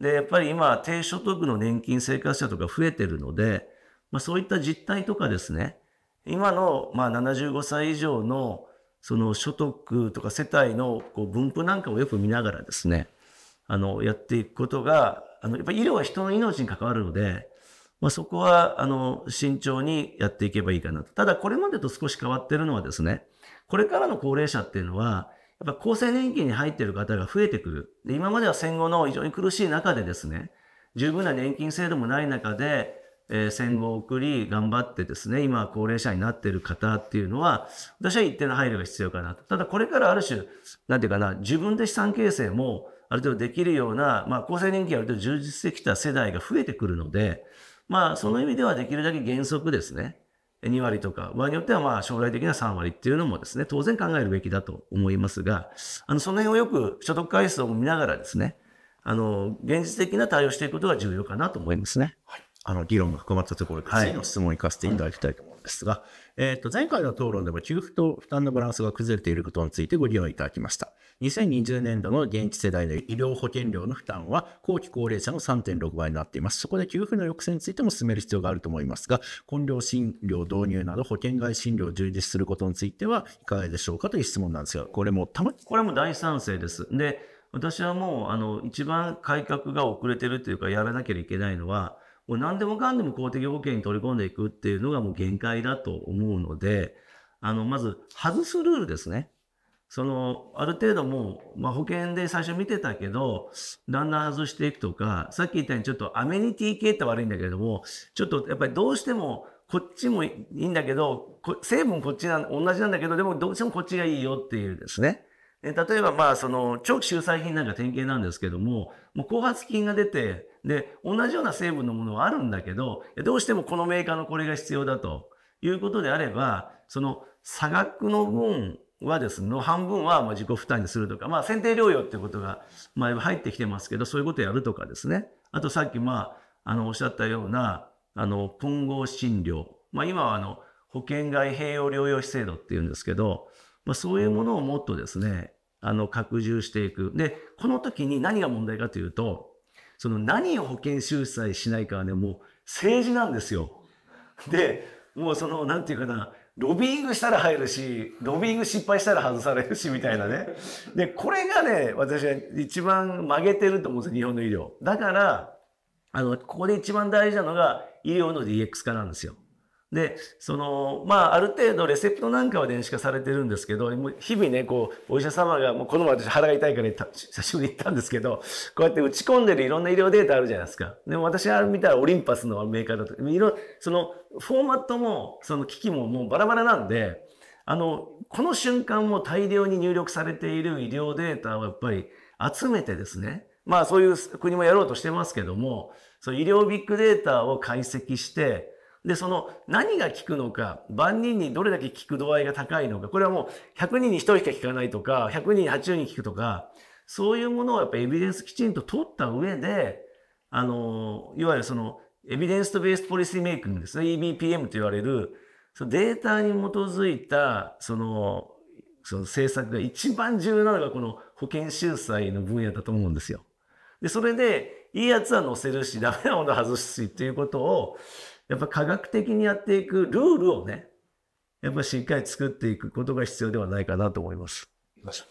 で、やっぱり今、低所得の年金生活者とか増えてるので、まあ、そういった実態とかですね、今の、まあ、75歳以上のその所得とか世帯のこう分布なんかをよく見ながらですね、あの、やっていくことが、あの、やっぱり医療は人の命に関わるので、まあ、そこは、あの、慎重にやっていけばいいかなと。ただ、これまでと少し変わってるのはですね、これからの高齢者っていうのは、やっぱ厚生年金に入っている方が増えてくる。で今までは戦後の非常に苦しい中でですね、十分な年金制度もない中で、えー、戦後を送り頑張ってですね、今高齢者になっている方っていうのは、私は一定の配慮が必要かなと。ただこれからある種、なんていうかな、自分で資産形成もある程度できるような、まあ厚生年金ある程度充実してきた世代が増えてくるので、まあ、その意味ではできるだけ原則ですね、2割とか、場合によってはまあ将来的な3割っていうのもですね、当然考えるべきだと思いますが、あの、その辺をよく所得回数を見ながらですね、あの、現実的な対応していくことが重要かなと思いますね。はい。あの、議論が深まったところで次の質問を行かせていただきたいと思うんですが、はいえっ、ー、と、前回の討論でも給付と負担のバランスが崩れていることについてご利用いただきました。2020年度の現地世代の医療保険料の負担は後期高齢者の3.6倍になっています。そこで給付の抑制についても進める必要があると思いますが、根療診療導入など保険外診療を充実することについてはいかがでしょうかという質問なんですが、これもたまこれも大賛成です。で、私はもう、あの、一番改革が遅れてるというか、やらなきゃいけないのは、もう何でもかんでも公的保険に取り込んでいくっていうのがもう限界だと思うので、あの、まず外すルールですね。その、ある程度もう、まあ、保険で最初見てたけど、だんだん外していくとか、さっき言ったようにちょっとアメニティ系って悪いんだけれども、ちょっとやっぱりどうしても、こっちもいいんだけど、成分こっちな、同じなんだけど、でもどうしてもこっちがいいよっていうですね。え例えば、まあ、その、長期収載品なんか典型なんですけども、もう後発菌が出て、で、同じような成分のものはあるんだけど、どうしてもこのメーカーのこれが必要だということであれば、その差額の分はですね、の半分はま自己負担にするとか、まあ、選定療養ってことが、まあ、入ってきてますけど、そういうことやるとかですね。あと、さっき、まあ、あの、おっしゃったような、あの、混合診療。まあ、今は、あの、保険外併用療養費制度っていうんですけど、まあ、そういうものをもっとですね、あの、拡充していく。で、この時に何が問題かというと、その何を保険収載しないかはね、もう政治なんですよ。で、もうその、なんていうかな、ロビーイングしたら入るし、ロビーイング失敗したら外されるし、みたいなね。で、これがね、私は一番曲げてると思うんですよ、日本の医療。だから、あの、ここで一番大事なのが医療の DX 化なんですよ。で、その、まあ、ある程度レセプトなんかは電子化されてるんですけど、もう日々ね、こう、お医者様が、もうこの前私腹が痛いから久しぶりに行ったんですけど、こうやって打ち込んでるいろんな医療データあるじゃないですか。でも私が見たらオリンパスのメーカーだといろ、その、フォーマットも、その機器ももうバラバラなんで、あの、この瞬間も大量に入力されている医療データをやっぱり集めてですね、まあそういう国もやろうとしてますけども、その医療ビッグデータを解析して、で、その何が効くのか、万人にどれだけ効く度合いが高いのか、これはもう100人に1人しか効かないとか、100人に80人効くとか、そういうものをやっぱエビデンスきちんと取った上で、あの、いわゆるその、エビデンスとベースポリシーメイクングですね。EBPM と言われる、そのデータに基づいた、その、その政策が一番重要なのがこの保険秀才の分野だと思うんですよ。で、それで、いいやつは載せるし、ダメなものは外すしっていうことを、やっぱ科学的にやっていくルールをね、やっぱしっかり作っていくことが必要ではないかなと思います。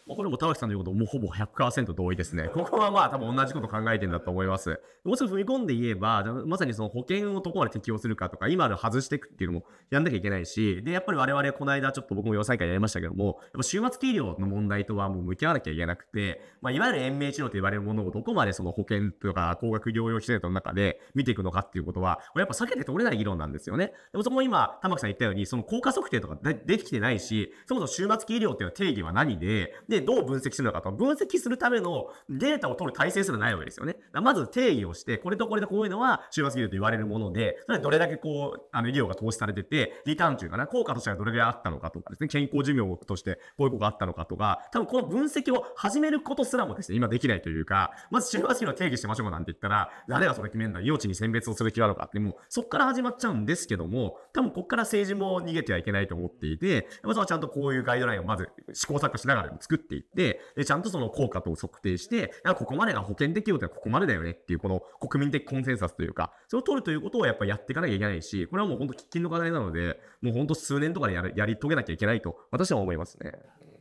これも田脇さんの言うこともうほぼ100%同意ですね。ここはまあ多分同じこと考えてんだと思います。もうちょっと踏み込んで言えば、まさにその保険をどこまで適用するかとか、今ある外していくっていうのもやんなきゃいけないし、で、やっぱり我々この間ちょっと僕も予算会やりましたけども、やっぱ終末給料の問題とはもう向き合わなきゃいけなくて、まあいわゆる延命治療と言われるものをどこまでその保険とか高額療養制度の中で見ていくのかっていうことは、やっぱ避けて通れない議論なんですよね。でもそこも今、玉木さん言ったように、その効果測定とかでできてないし、そもそも終末期医療っていうのは定義は何で、で、どう分析するのかと。分析するためのデータを取る体制すらないわけですよね。まず定義をして、これとこれとこういうのは終末企業と言われるもので、それどれだけこう、あの、医療が投資されてて、リターンというかな、効果としてはどれぐらいあったのかとかですね、健康寿命としてこういうことがあったのかとか、多分この分析を始めることすらもですね、今できないというか、まず終末企業の定義しましょうなんて言ったら、誰がそれ決めるんだ、用地に選別をする気なのかって、もうそこから始まっちゃうんですけども、多分ここから政治も逃げてはいけないと思っていて、まずはちゃんとこういうガイドラインをまず試行錯誤しながらル作っていって、で、ちゃんとその効果と測定して、ここまでが保険適用ではここまでだよねっていう、この国民的コンセンサスというか、それを取るということをやっぱりやっていかなきゃいけないし、これはもう本当喫緊の課題なので、もう本当数年とかでややり遂げなきゃいけないと、私は思いますね。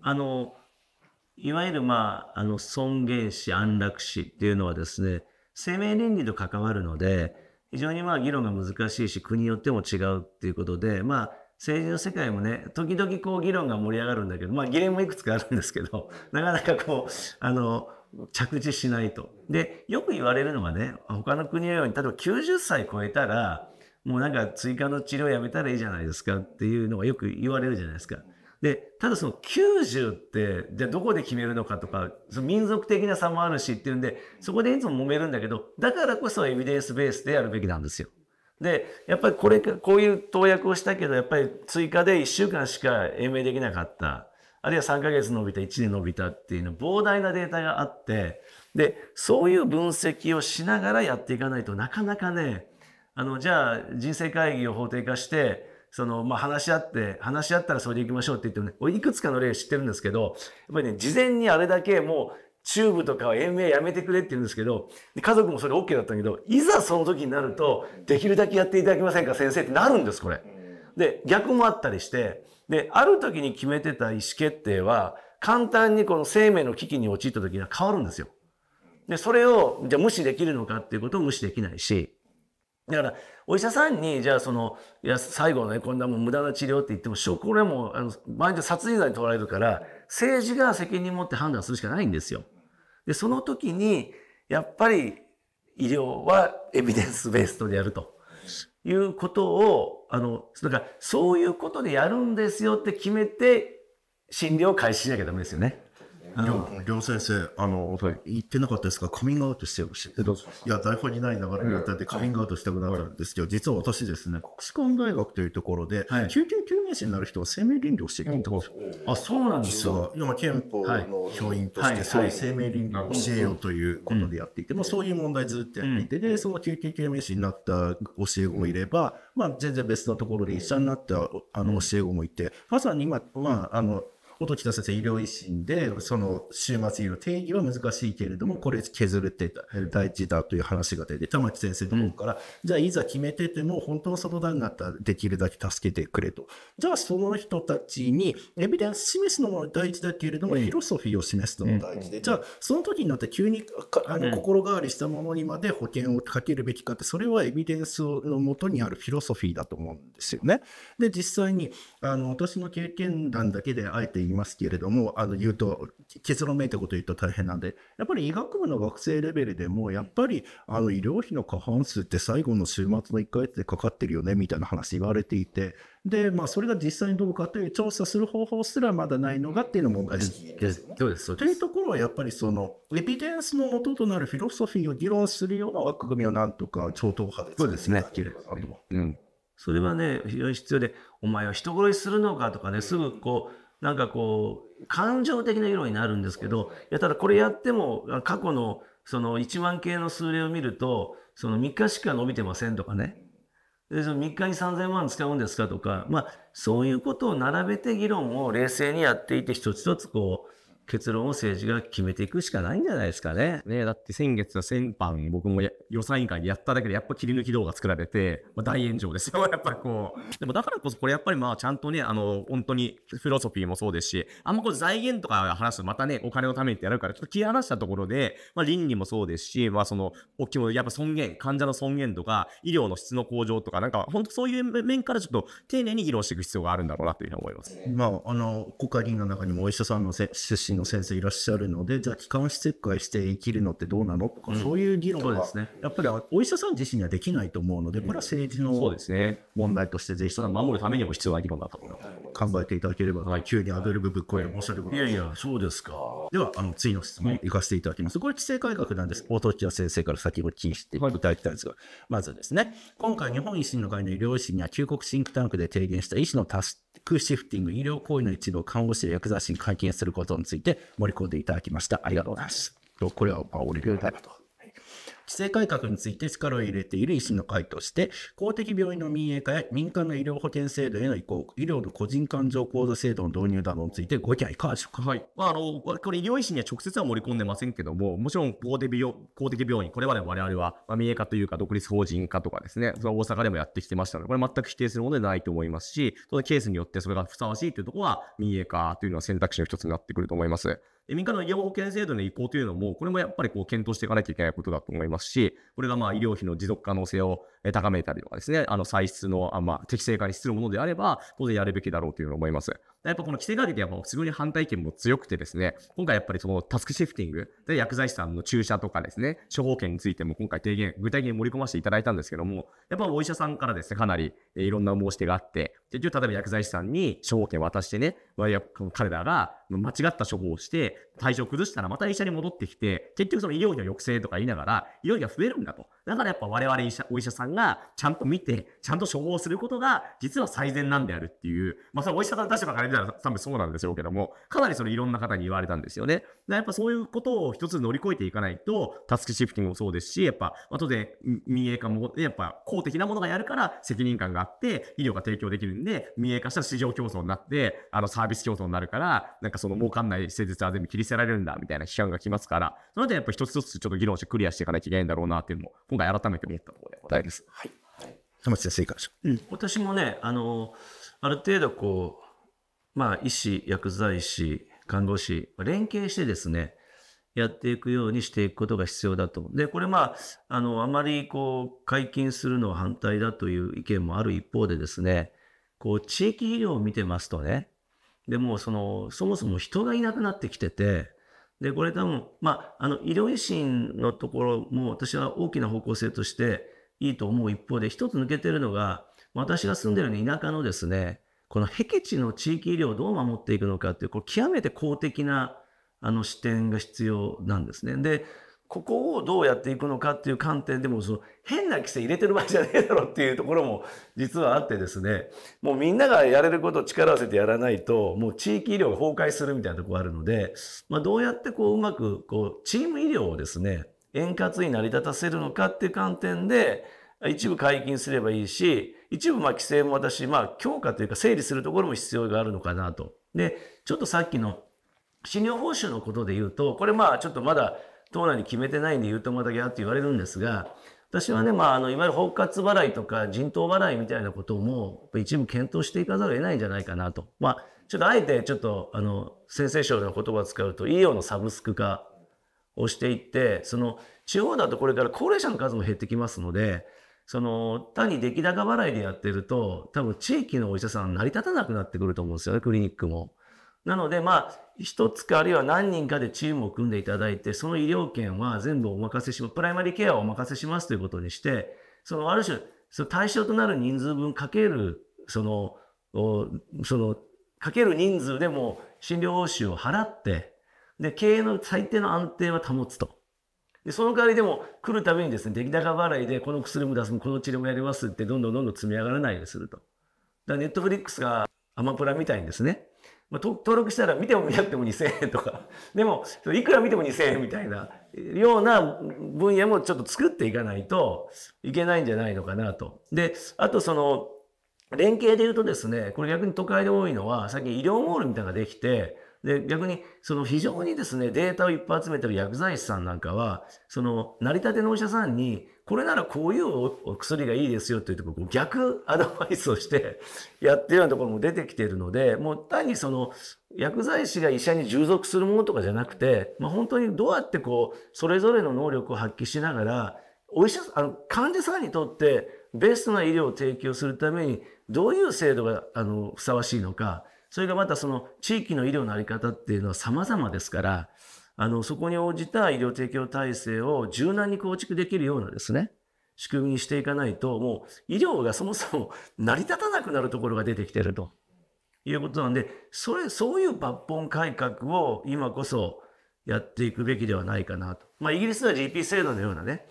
あの、いわゆるまあ、あの、尊厳死、安楽死っていうのはですね、生命倫理と関わるので、非常にまあ議論が難しいし、国によっても違うっていうことで、まあ、政治の世界もね、時々こう議論が盛り上がるんだけど、まあ議連もいくつかあるんですけど、なかなかこう、あの、着地しないと。で、よく言われるのがね、他の国のように、例えば90歳超えたら、もうなんか追加の治療やめたらいいじゃないですかっていうのがよく言われるじゃないですか。で、ただその90って、じゃあどこで決めるのかとか、その民族的な差もあるしっていうんで、そこでいつも揉めるんだけど、だからこそエビデンスベースでやるべきなんですよ。で、やっぱりこれ、こういう投薬をしたけど、やっぱり追加で1週間しか延命できなかった。あるいは3ヶ月伸びた、1年伸びたっていうの、膨大なデータがあって、で、そういう分析をしながらやっていかないとなかなかね、あの、じゃあ人生会議を法定化して、その、まあ、話し合って、話し合ったらそれでいきましょうって言ってもね、いくつかの例を知ってるんですけど、やっぱりね、事前にあれだけもうチューブとかは延命やめてくれって言うんですけど、家族もそれ OK だったんだけど、いざその時になると、できるだけやっていただけませんか、先生ってなるんです、これ。で、逆もあったりして、で、ある時に決めてた意思決定は、簡単にこの生命の危機に陥った時には変わるんですよ。で、それを、じゃあ無視できるのかっていうことを無視できないし、だから、お医者さんに、じゃあその、いや、最後ね、こんなもう無駄な治療って言っても、これはもう、あの、毎日殺人罪に取られるから、政治が責任持って判断するしかないんですよ。で、その時に、やっぱり医療はエビデンスベースとでやるということを、あの、れからそういうことでやるんですよって決めて、診療を開始しなきゃダメですよね。両先生、あの、言ってなかったですが、カミングアウトしてほしい。いや、台本にない流れになったんで、カミングアウトしたくなったんですけど、実は私ですね、国士舘大学というところで、救急救命士になる人は生命倫理をしていんですあ、そうなんですか。今、憲法の教員として、そういう生命倫理を教えようということでやっていて、まあ、そういう問題ずっとやっていて、で、その救急救命士になった教え子もいれば、まあ、全然別のところで一緒になったあの教え子もいて、まさに今、まあ、あの、音北先生、医療維新で、その終末医の定義は難しいけれども、これ削るって大事だという話が出て、玉木先生の方から、じゃあいざ決めてても、本当の外の段にったらできるだけ助けてくれと。じゃあその人たちにエビデンス示すのも大事だけれども、フィロソフィーを示すのも大事で、じゃあその時になって急にあの心変わりしたものにまで保険をかけるべきかって、それはエビデンスのもとにあるフィロソフィーだと思うんですよね。で、実際に、あの、私の経験談だけであえて言いますけれども、あの言うと、結論めいたこと言うと大変なんで、やっぱり医学部の学生レベルでも、やっぱりあの医療費の過半数って最後の週末の1か月でかかってるよねみたいな話言われていて、で、まあ、それが実際にどうかという調査する方法すらまだないのがっていうのも問題ですね。というところは、やっぱりその、エビデンスの元となるフィロソフィーを議論するような枠組みをなんとか超党派で作っていただければなと。うんそれはね、非常に必要で、お前は人殺しするのかとかね、すぐこう、なんかこう、感情的な議論になるんですけど、いや、ただこれやっても、過去のその1万系の数例を見ると、その3日しか伸びてませんとかね。で、その3日に3000万使うんですかとか、まあ、そういうことを並べて議論を冷静にやっていて、一つ一つこう、結論を政治が決めていくしかないんじゃないですかね。ねだって先月は先般僕も予算委員会でやっただけでやっぱ切り抜き動画作られて、まあ、大炎上ですよ。やっぱりこう。でもだからこそこれやっぱりまあちゃんとね、あの、本当にフィロソフィーもそうですし、あんまこう財源とか話すとまたね、お金のためにってやるからちょっと切り離したところで、まあ倫理もそうですし、まあその、大きいやっぱ尊厳、患者の尊厳とか、医療の質の向上とか、なんか本当そういう面からちょっと丁寧に議論していく必要があるんだろうなというふうに思います。まあ、あの、国会議員の中にもお医者さんの出身士の先生いらっしゃるので、じゃあ、気管支切開して生きるのってどうなのとか、そういう議論は、ね、やっぱりお医者さん自身にはできないと思うので、これは政治の問題として、ぜひ、それは守るためにも必要な議論だと考えていただければ、はい、急にアドリブぶっこいで申し訳ございませいやいや、そうですか。では、あの次の質問、いかせていただきます。これ、規制改革なんです。大東千先生から先ほど禁止いていただきたいんですが、まずですね、今回、日本維新の会の医療医師には、旧国シンクタンクで提言した医師の多クシフティング、医療行為の一部を看護師や薬剤師に解禁することについて盛り込んでいただきました。ありがとうございます。これは、まあ、俺が歌えばと。規制改革について力を入れている医師の会として、公的病院の民営化や民間の医療保険制度への移行、医療の個人勘定構造制度の導入などについてご意見はいかがでしょうか。はい。まあ、あの、これ医療医師には直接は盛り込んでませんけども、もちろん公的病公的病院、これまで我々は、まあ、民営化というか独立法人化とかですね、それは大阪でもやってきてましたので、これ全く否定するものでないと思いますし、そのケースによってそれがふさわしいというところは民営化というのは選択肢の一つになってくると思います。民間の医療保険制度の移行というのも、これもやっぱりこう検討していかなきゃいけないことだと思いますし、これがまあ医療費の持続可能性を高めたりとかですね、あの歳出のまあ適正化に資するものであれば、当然やるべきだろうというふうに思います。やっぱこの規制かけてやっぱすぐに反対意見も強くてですね、今回やっぱりそのタスクシフティングで薬剤師さんの注射とかですね、処方権についても今回提言、具体的に盛り込ませていただいたんですけども、やっぱお医者さんからですね、かなりいろんな申し出があって、結局例えば薬剤師さんに処方権渡してね、彼らが間違った処方をして、体調崩したらまた医者に戻ってきて、結局その医療費の抑制とか言いながら、医療費が増えるんだと。だからやっぱ我々医者お医者さんがちゃんと見て、ちゃんと処方することが実は最善なんであるっていう、まあそれお医者さんの立場から見たら多分そうなんでしょうけども、かなりそのいろんな方に言われたんですよね。やっぱそういうことを一つ乗り越えていかないと、タスクシフティングもそうですし、やっぱ後で民営化も、やっぱ公的なものがやるから責任感があって、医療が提供できるんで、民営化したら市場競争になって、あのサービス競争になるから、なんかその儲かんない施設は全部切り見せられるんだみたいな批判が来ますから、その点やっぱ一つ一つちょっと議論してクリアしていかなきゃいけないんだろうなっていうのも、今回改めて思ったところでございます。はい。玉地先生、いかがでしょう、うん、私もね、あの、ある程度こう、まあ、医師、薬剤師、看護師、連携してですね、やっていくようにしていくことが必要だと。で、これまあ、あの、あまりこう、解禁するのは反対だという意見もある一方でですね、こう、地域医療を見てますとね、でもその、そもそも人がいなくなってきてて、で、これ多分、まあ、あの、医療維新のところも私は大きな方向性としていいと思う一方で、一つ抜けてるのが、私が住んでる田舎のですね、この僻地の地域医療をどう守っていくのかっていう、これ極めて公的なあの視点が必要なんですね。で、ここをどうやっていくのかっていう観点でも、その変な規制入れてる場合じゃねえだろっていうところも実はあってですね、もうみんながやれることを力を合わせてやらないと、もう地域医療が崩壊するみたいなところあるので、まあ、どうやってこううまくこうチーム医療をですね、円滑に成り立たせるのかっていう観点で、一部解禁すればいいし、一部まあ規制も私、まあ強化というか整理するところも必要があるのかなと。で、ちょっとさっきの診療報酬のことで言うと、これまあちょっとまだ党内に決めてないんで言うとまたギャーって言われるんですが、私はね、まあ、あの、いわゆる包括払いとか人頭払いみたいなことも、一部検討していかざるを得ないんじゃないかなと。まあ、ちょっとあえて、ちょっと、あの、先生省の言葉を使うと、医療のサブスク化をしていって、その、地方だとこれから高齢者の数も減ってきますので、その、単に出来高払いでやってると、多分地域のお医者さん成り立たなくなってくると思うんですよね、クリニックも。なので、まあ、一つかあるいは何人かでチームを組んでいただいて、その医療券は全部お任せします、プライマリーケアをお任せしますということにして、そのある種、その対象となる人数分かける、その、その、かける人数でも診療報酬を払って、で、経営の最低の安定は保つと。で、その代わりでも来るたびにですね、出来高払いでこの薬も出すも、この治療もやりますってどんどんどんどん積み上がらないようにすると。だからネットフリックスがアマプラみたいにですね、まあ、登録したら見ても見なくても2000円とか、でも、いくら見ても2000円みたいなような分野もちょっと作っていかないといけないんじゃないのかなと。で、あとその、連携で言うとですね、これ逆に都会で多いのは、最近医療モールみたいなのができて、で、逆に、その非常にですね、データをいっぱい集めてる薬剤師さんなんかは、その、成り立てのお医者さんに、これならこういうお薬がいいですよというところ、逆アドバイスをしてやってるようなところも出てきているので、もう単にその薬剤師が医者に従属するものとかじゃなくて、まあ、本当にどうやってこう、それぞれの能力を発揮しながら、お医者、あの、患者さんにとってベストな医療を提供するために、どういう制度が、あの、ふさわしいのか、それがまたその地域の医療のあり方っていうのは様々ですから、あの、そこに応じた医療提供体制を柔軟に構築できるようなですね、仕組みにしていかないと、もう医療がそもそも成り立たなくなるところが出てきてるということなんで、それ、そういう抜本改革を今こそやっていくべきではないかなと。まあ、イギリスでは GP 制度のようなね、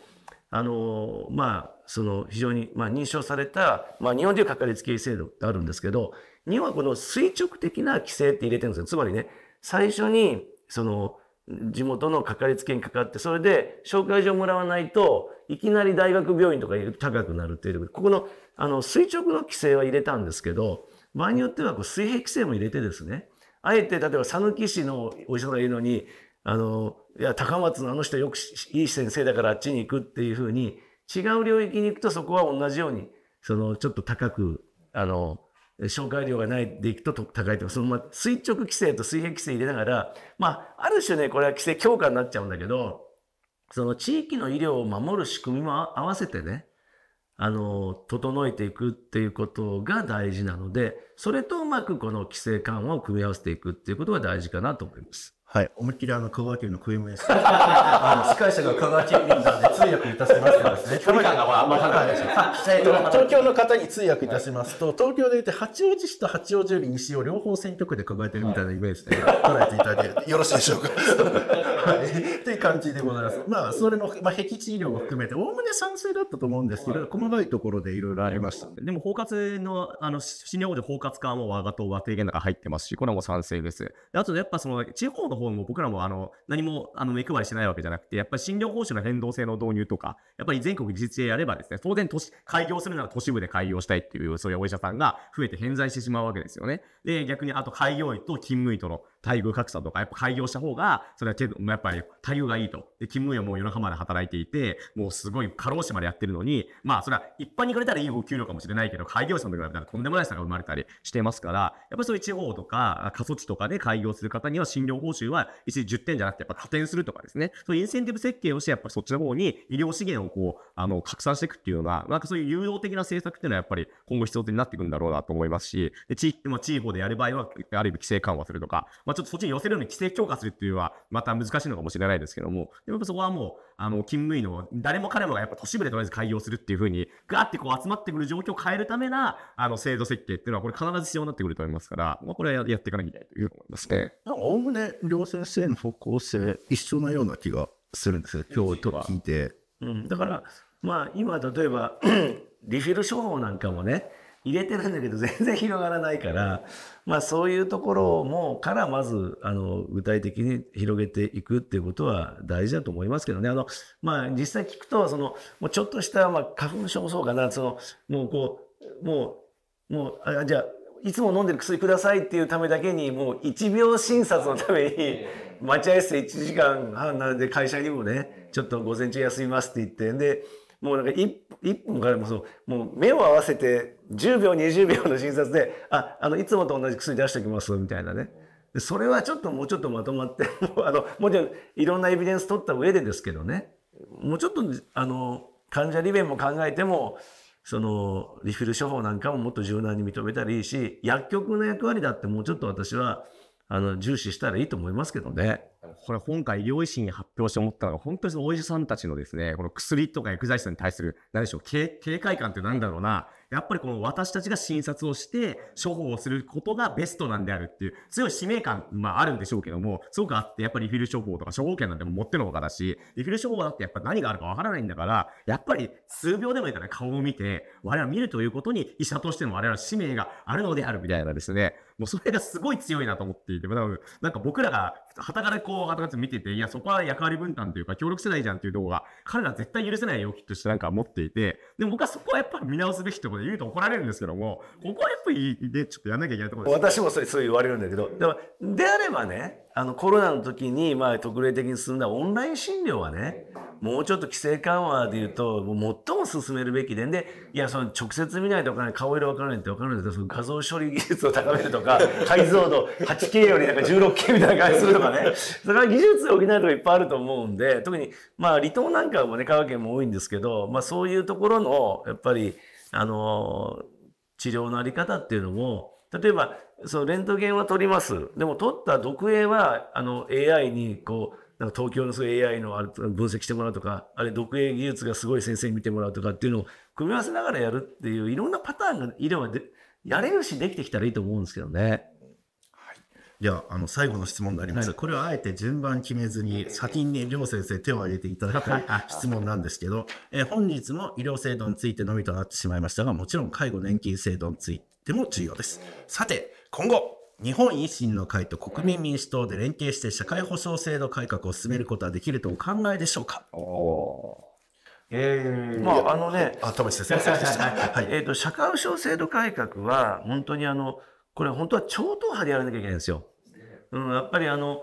あの、まあ、その非常に、まあ、認証された、まあ、日本でいうかかりつけ医制度ってあるんですけど、日本はこの垂直的な規制って入れてるんですよ。つまりね、最初に、その、地元のかかりつけにかかって、それで紹介状もらわないと、いきなり大学病院とか高くなるっていう、ここの、あの、垂直の規制は入れたんですけど、場合によってはこう水平規制も入れてですね、あえて、例えば讃岐市のお医者さんがいるのに、あの、いや、高松のあの人よくいい先生だからあっちに行くっていうふうに、違う領域に行くとそこは同じように、その、ちょっと高く、あの、紹介料がないでいくと高いとか、そのま垂直規制と水平規制入れながら、まあ、ある種ね、これは規制強化になっちゃうんだけど、その地域の医療を守る仕組みも合わせてね、あの、整えていくっていうことが大事なので、それとうまくこの規制緩和を組み合わせていくっていうことが大事かなと思います。はい、思いっきりあの香川県のクエムです。あの司会者が香川県民なんで通訳いたしますからですね。距離感があんまり離れ東京の方に通訳いたしますと、東京で言って八王子市と八王子より西を両方選挙区で抱えてるみたいなイメージで捉えていただいてよろしいでしょうか。はい。っていう感じでございます。まあ、それの、まあ、壁地医療も含めて、おおむね賛成だったと思うんですけど、細かいところでいろいろありました。でも、包括の、あの、診療法で包括化も我が党は提言の中入ってますし、これも賛成です。あと、やっぱその、地方の方も僕らも、あの、何も、あの、目配りしてないわけじゃなくて、やっぱり診療報酬の変動性の導入とか、やっぱり全国実治でやればですね、当然都市、開業するなら都市部で開業したいっていう、そういうお医者さんが増えて偏在してしまうわけですよね。で、逆に、あと開業医と勤務医との待遇格差とか、やっぱ開業した方が、それはけやっぱり待遇がいいと。で、勤務医はもう夜中まで働いていて、もうすごい過労死までやってるのに、まあ、それは一般にくれたらいいお給料かもしれないけど、開業者の時はとんでもない差が生まれたりしてますから、やっぱりそういう地方とか、過疎地とかで開業する方には診療報酬は一時10点じゃなくて、やっぱ加点するとかですね、そういうインセンティブ設計をして、やっぱりそっちの方に医療資源をこう、あの、拡散していくっていうような、なんかそういう誘導的な政策っていうのはやっぱり今後必要になってくくんだろうなと思いますし、で、地域、まあ、地方でやる場合は、ある意味規制緩和するとか、まあちょっとそっちに寄せるように規制強化するっていうのは、また難しいのかもしれないですけども、やっぱそこはもう、あの、勤務員の誰も彼もがやっぱ都市部でとりあえず開業するっていうふうに、ガーってこう集まってくる状況を変えるためな、あの、制度設計っていうのは、これ必ず必要になってくると思いますから、まあ、これはやっていかなきゃいけないというふうに思いますね。おおむね、両先生の方向性、一緒なような気がするんですよ、今日と聞いて。うん、だから、まあ、今、例えば リフィル処方なんかもね、入れてるんだけど全然広がらないから、まあそういうところもからまず、あの、具体的に広げていくっていうことは大事だと思いますけどね。あの、まあ実際聞くと、その、もうちょっとした、まあ花粉症もそうかな、その、もうこう、もう、もう、あじゃあ、いつも飲んでる薬くださいっていうためだけに、もう1秒診察のために、待合室1時間半なんで会社にもね、ちょっと午前中休みますって言って、で、もうなんか1 1分からもそう、もう目を合わせて10秒、20秒の診察で、あ、あの、いつもと同じ薬出しておきます、みたいなね。それはちょっともうちょっとまとまって、もうあの、もちろんいろんなエビデンス取った上でですけどね、もうちょっと、あの、患者利便も考えても、その、リフィル処方なんかももっと柔軟に認めたらいいし、薬局の役割だってもうちょっと私は、あの、重視したらいいと思いますけどね。これ今回、両医師に発表して思ったのが、本当にそのお医者さんたちのですね、この薬とか薬剤師さんに対する、何でしょう、警戒感って何だろうな。やっぱりこの私たちが診察をして、処方をすることがベストなんであるっていう、強い使命感、まああるんでしょうけども、すごくあって、やっぱりリフィル処方とか処方券なんて持ってのほかだし、リフィル処方だってやっぱ何があるかわからないんだから、やっぱり数秒でもいいから顔を見て、我々は見るということに、医者としての我々は使命があるのであるみたいなですね、もうそれがすごい強いなと思っていて、多分、なんか僕らが、はたからこう、旗から見てて、いや、そこは役割分担というか、協力世代じゃんっていう動画、彼ら絶対許せない要求としてなんか持っていて、でも僕はそこはやっぱり見直すべきとことで言うと怒られるんですけども、ここはやっぱり、で、ちょっとやんなきゃいけないところです、私もそうそう言われるんだけど、でも、であればね、あのコロナの時にま特例的に進んだオンライン診療はね、もうちょっと規制緩和で言うと、もう最も進めるべきで、で、いや、その直接見ないと分からない、顔色分からないって分かるんですけど、その画像処理技術を高めるとか、解像度 8K よりなんか 16K みたいな感じするとかね、それら技術を補うとかいっぱいあると思うんで、特にまあ離島なんかもね、香川県も多いんですけど、まあそういうところの、やっぱり、あの、治療のあり方っていうのも、例えばそう、レントゲンは撮ります。でも撮った毒影は、あの、AI に、こう、なんか東京のそういう AI のあ分析してもらうとか、あれ、毒影技術がすごい先生に見てもらうとかっていうのを組み合わせながらやるっていう、いろんなパターンが、医療はで、やれるしできてきたらいいと思うんですけどね。はい。では、あの、最後の質問になります。はい、これはあえて順番決めずに、先に両先生手を挙げていただく 質問なんですけど、え本日も医療制度についてのみとなってしまいましたが、もちろん介護年金制度についても重要です。さて、今後、日本維新の会と国民民主党で連携して社会保障制度改革を進めることはできるとお考えでしょうかえー、まあ、あのね、あ、田先生、はい、えっ、と、社会保障制度改革は、本当にあの、これ本当は超党派でやらなきゃいけないんですよ。うん、やっぱりあの、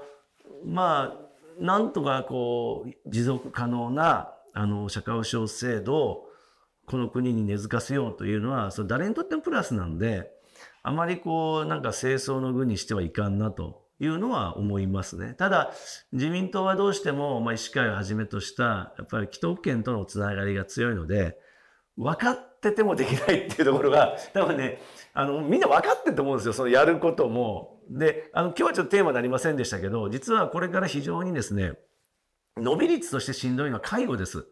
まあ、なんとかこう、持続可能な、あの、社会保障制度を、この国に根付かせようというのは、それ誰にとってもプラスなんで、あまりこう、なんか清掃の具にしてはいかんなというのは思いますね。ただ、自民党はどうしても、まあ、医師会をはじめとした、やっぱり既得権とのつながりが強いので、分かっててもできないっていうところが、多分ね、あの、みんな分かってると思うんですよ、そのやることも。で、あの、今日はちょっとテーマになりませんでしたけど、実はこれから非常にですね、伸び率としてしんどいのは介護です。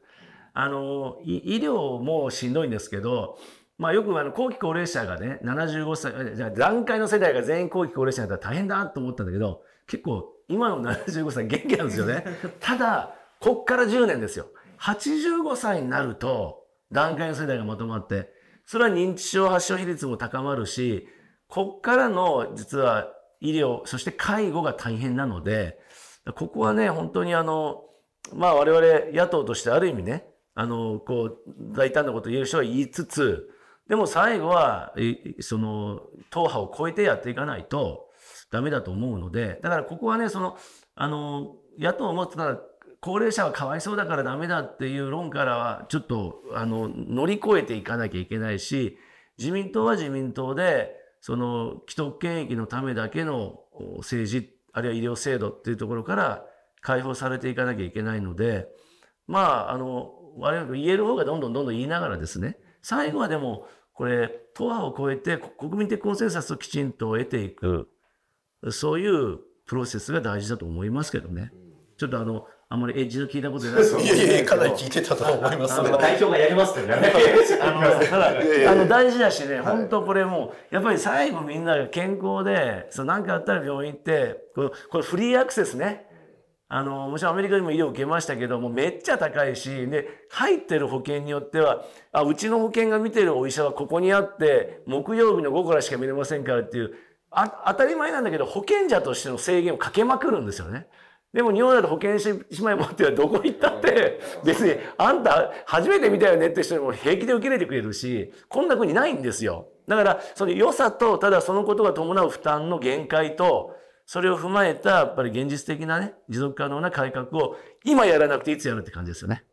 あの、医療もしんどいんですけど、まあ、よくあの後期高齢者がね、75歳、じゃ段階の世代が全員後期高齢者だったら大変だと思ったんだけど、結構今の75歳元気なんですよね。ただ、こっから10年ですよ。85歳になると、段階の世代がまとまって、それは認知症発症比率も高まるし、こっからの実は医療、そして介護が大変なので、ここはね、本当にあの、まあ我々野党としてある意味ね、あの、こう、大胆なこと言える人は言いつつ、でも最後は、その、党派を超えてやっていかないとダメだと思うので、だからここはね、その、あの、野党てただ、高齢者はかわいそうだからダメだっていう論からは、ちょっと、あの、乗り越えていかなきゃいけないし、自民党は自民党で、その、既得権益のためだけの政治、あるいは医療制度っていうところから解放されていかなきゃいけないので、まあ、あの、我々言える方がどんどんどんどん言いながらですね、最後はでも、これ、党派を超えて国民的コンセンサスをきちんと得ていく、そういうプロセスが大事だと思いますけどね。ちょっとあの、あんまりエッジの聞いたことないですけど。いやいや、かなり聞いてたと思いますね。代表がやりますね。あの、ただ、あの、大事だしね、本当これもう、やっぱり最後みんなが健康で、そう、なんかあったら病院って、これ、これフリーアクセスね。あの、もちろんアメリカでも医療を受けましたけども、めっちゃ高いし、で、入ってる保険によっては、あ、うちの保険が見てるお医者はここにあって、木曜日の午後からしか見れませんからっていう、あ当たり前なんだけど、保険者としての制限をかけまくるんですよね。でも日本だと保険ししまいもってはどこ行ったって、別にあんた初めて見たよねって人にも平気で受け入れてくれるし、こんな国ないんですよ。だから、その良さと、ただそのことが伴う負担の限界と、それを踏まえた、やっぱり現実的なね、持続可能な改革を今やらなくていつやるって感じですよね。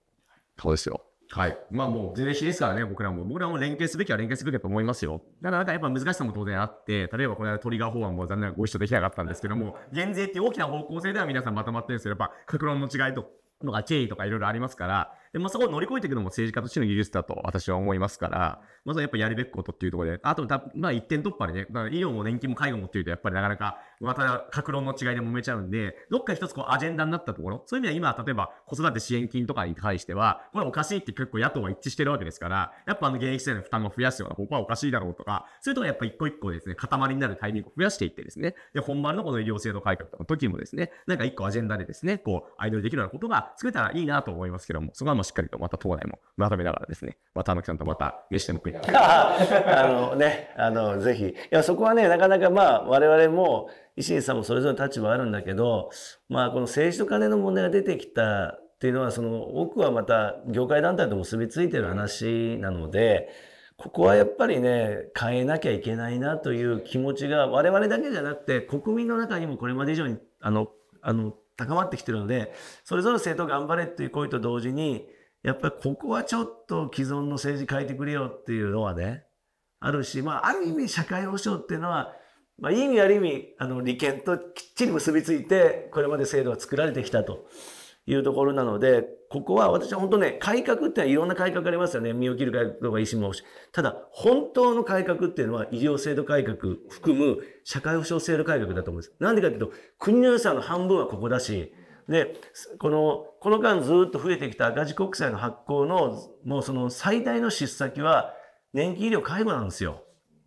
そうですよ。はい。まあもう、税歴ですからね、僕らも。僕らも連携すべきは連携すべきだと思いますよ。だからなんかやっぱ難しさも当然あって、例えばこの間トリガー法案も残念なご一緒できなかったんですけども、減税って大きな方向性では皆さんまとまってるんですけど、やっぱ格論の違いとのが経緯とかいろいろありますから、でまあ、そこを乗り越えていくのも政治家としての技術だと私は思いますから、まずはやっぱやるべきことっていうところで、あとまあ、一点突破でね、医療も年金も介護もっていうと、やっぱりなかなかまた格論の違いで揉めちゃうんで、どっか一つこうアジェンダになったところ、そういう意味では今、例えば子育て支援金とかに対しては、これおかしいって結構野党は一致してるわけですから、やっぱあの現役世代の負担を増やすような方こはおかしいだろうとか、そういうところやっぱ一個一個ですね、塊になるタイミングを増やしていってですね、で、本丸のこの医療制度改革の時もですね、なんか一個アジェンダでですね、こう、アイドルできるようなことが作れたらいいなと思いますけども、そこはもうしっかりとまた党内もまとめながらですね、またあのきさんとまたも あのね、あの、ぜひ。いや、そこはね、なかなかまあ、我々も、維新さんもそれぞれの立場あるんだけど、まあ、この政治と金の問題が出てきたっていうのは、その多くはまた業界団体と結びついてる話なので、ここはやっぱりね、変えなきゃいけないなという気持ちが、我々だけじゃなくて、国民の中にもこれまで以上に、あの、あの、高まってきてるので、それぞれ政党頑張れっていう声と同時に、やっぱりここはちょっと既存の政治変えてくれよっていうのはね、あるし、まあ、ある意味社会保障っていうのは、まあ、いい意味ある意味、あの、利権ときっちり結びついて、これまで制度が作られてきたというところなので、ここは私は本当ね、改革っていろんな改革ありますよね。身を切る改革とか医師もただ、本当の改革っていうのは医療制度改革含む社会保障制度改革だと思うんです。なんでかっていうと、国の予算の半分はここだし、で、この、この間ずっと増えてきた赤字国債の発行の、もうその最大の出先は、年金医療介護なんですよ。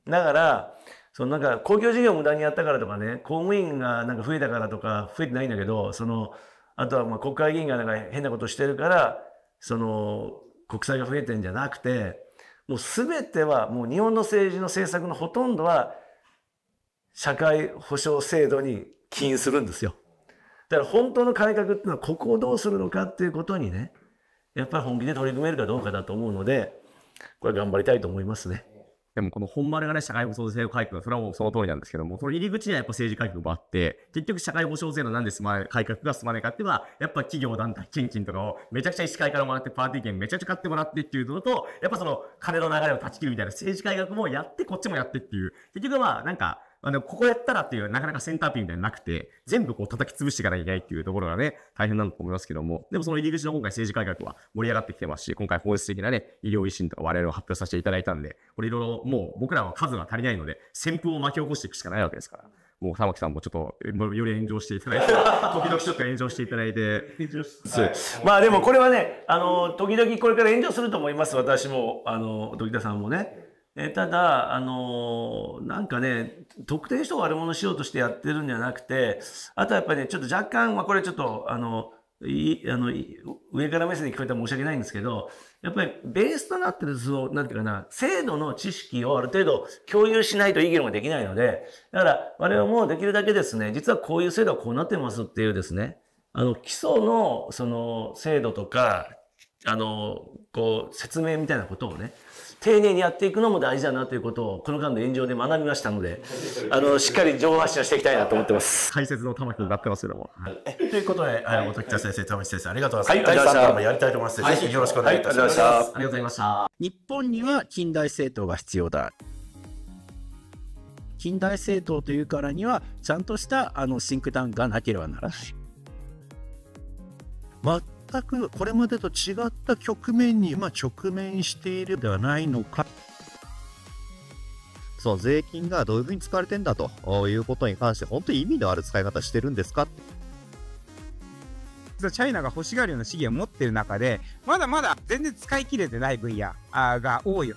だから、そのなんか公共事業無駄にやったからとかね、公務員がなんか増えたからとか増えてないんだけど、その、あとはまあ国会議員がなんか変なことしてるから、その、国債が増えてんじゃなくて、もう全ては、もう日本の政治の政策のほとんどは、社会保障制度に起因するんですよ。だから本当の改革っていうのは、ここをどうするのかっていうことにね、やっぱり本気で取り組めるかどうかだと思うので、これ頑張りたいと思いますね。でもこの本丸がね、社会保障制度改革はそれはもうその通りなんですけども、その入り口にはやっぱ政治改革もあって、結局社会保障制度なんで進まない、改革が進まないかっていうのは、やっぱ企業団体、献金とかをめちゃくちゃ医師会からもらって、パーティー券めちゃくちゃ買ってもらってっていうのと、やっぱその金の流れを断ち切るみたいな政治改革もやって、こっちもやってっていう、結局はなんか、あの、ここやったらっていう、なかなかセンターピンではなくて、全部こう叩き潰していかなきゃいけないっていうところがね、大変なんだと思いますけども、でもその入り口の今回政治改革は盛り上がってきてますし、今回法律的なね、医療維新とか我々を発表させていただいたんで、これいろいろもう僕らは数が足りないので、旋風を巻き起こしていくしかないわけですから。もう玉木さんもちょっと、より炎上していただいて、時々ちょっと炎上していただいて。はい、まあでもこれはね、あの、時々これから炎上すると思います、私も、あの、時田さんもね。えただ、あのなんかね、特定人を悪者しようとしてやってるんじゃなくて、あとはやっぱりね、ちょっと若干、まあ、これちょっと、あの、いあの上から目線で聞こえたら申し訳ないんですけど、やっぱりベースとなってる、図を、なんていうかな、制度の知識をある程度共有しないといい議論ができないので、だから我々もできるだけですね、実はこういう制度はこうなってますっていうですね、あの、基礎の、その、制度とか、あの、こう、説明みたいなことをね、丁寧にやっていくのも大事だなということをこの間の炎上で学びましたので あのしっかり情報発信をしていきたいなと思ってます解説の玉木になってますけども、はい、ということで本木田先生玉木先生ありがとうございました、はい、ありがとうございましたやりたいと思います、はい、ぜひよろしくお願いいたします、はい、ありがとうございました日本には近代政党が必要だ近代政党というからにはちゃんとしたあのシンクタンクがなければならない全くこれまでと違った局面に、ま直面しているではないのか。その税金がどういうふうに使われてんだということに関して、本当に意味のある使い方してるんですかチャイナが欲しがるような資源を持ってる中で、まだまだ全然使い切れてない分野が多いよ。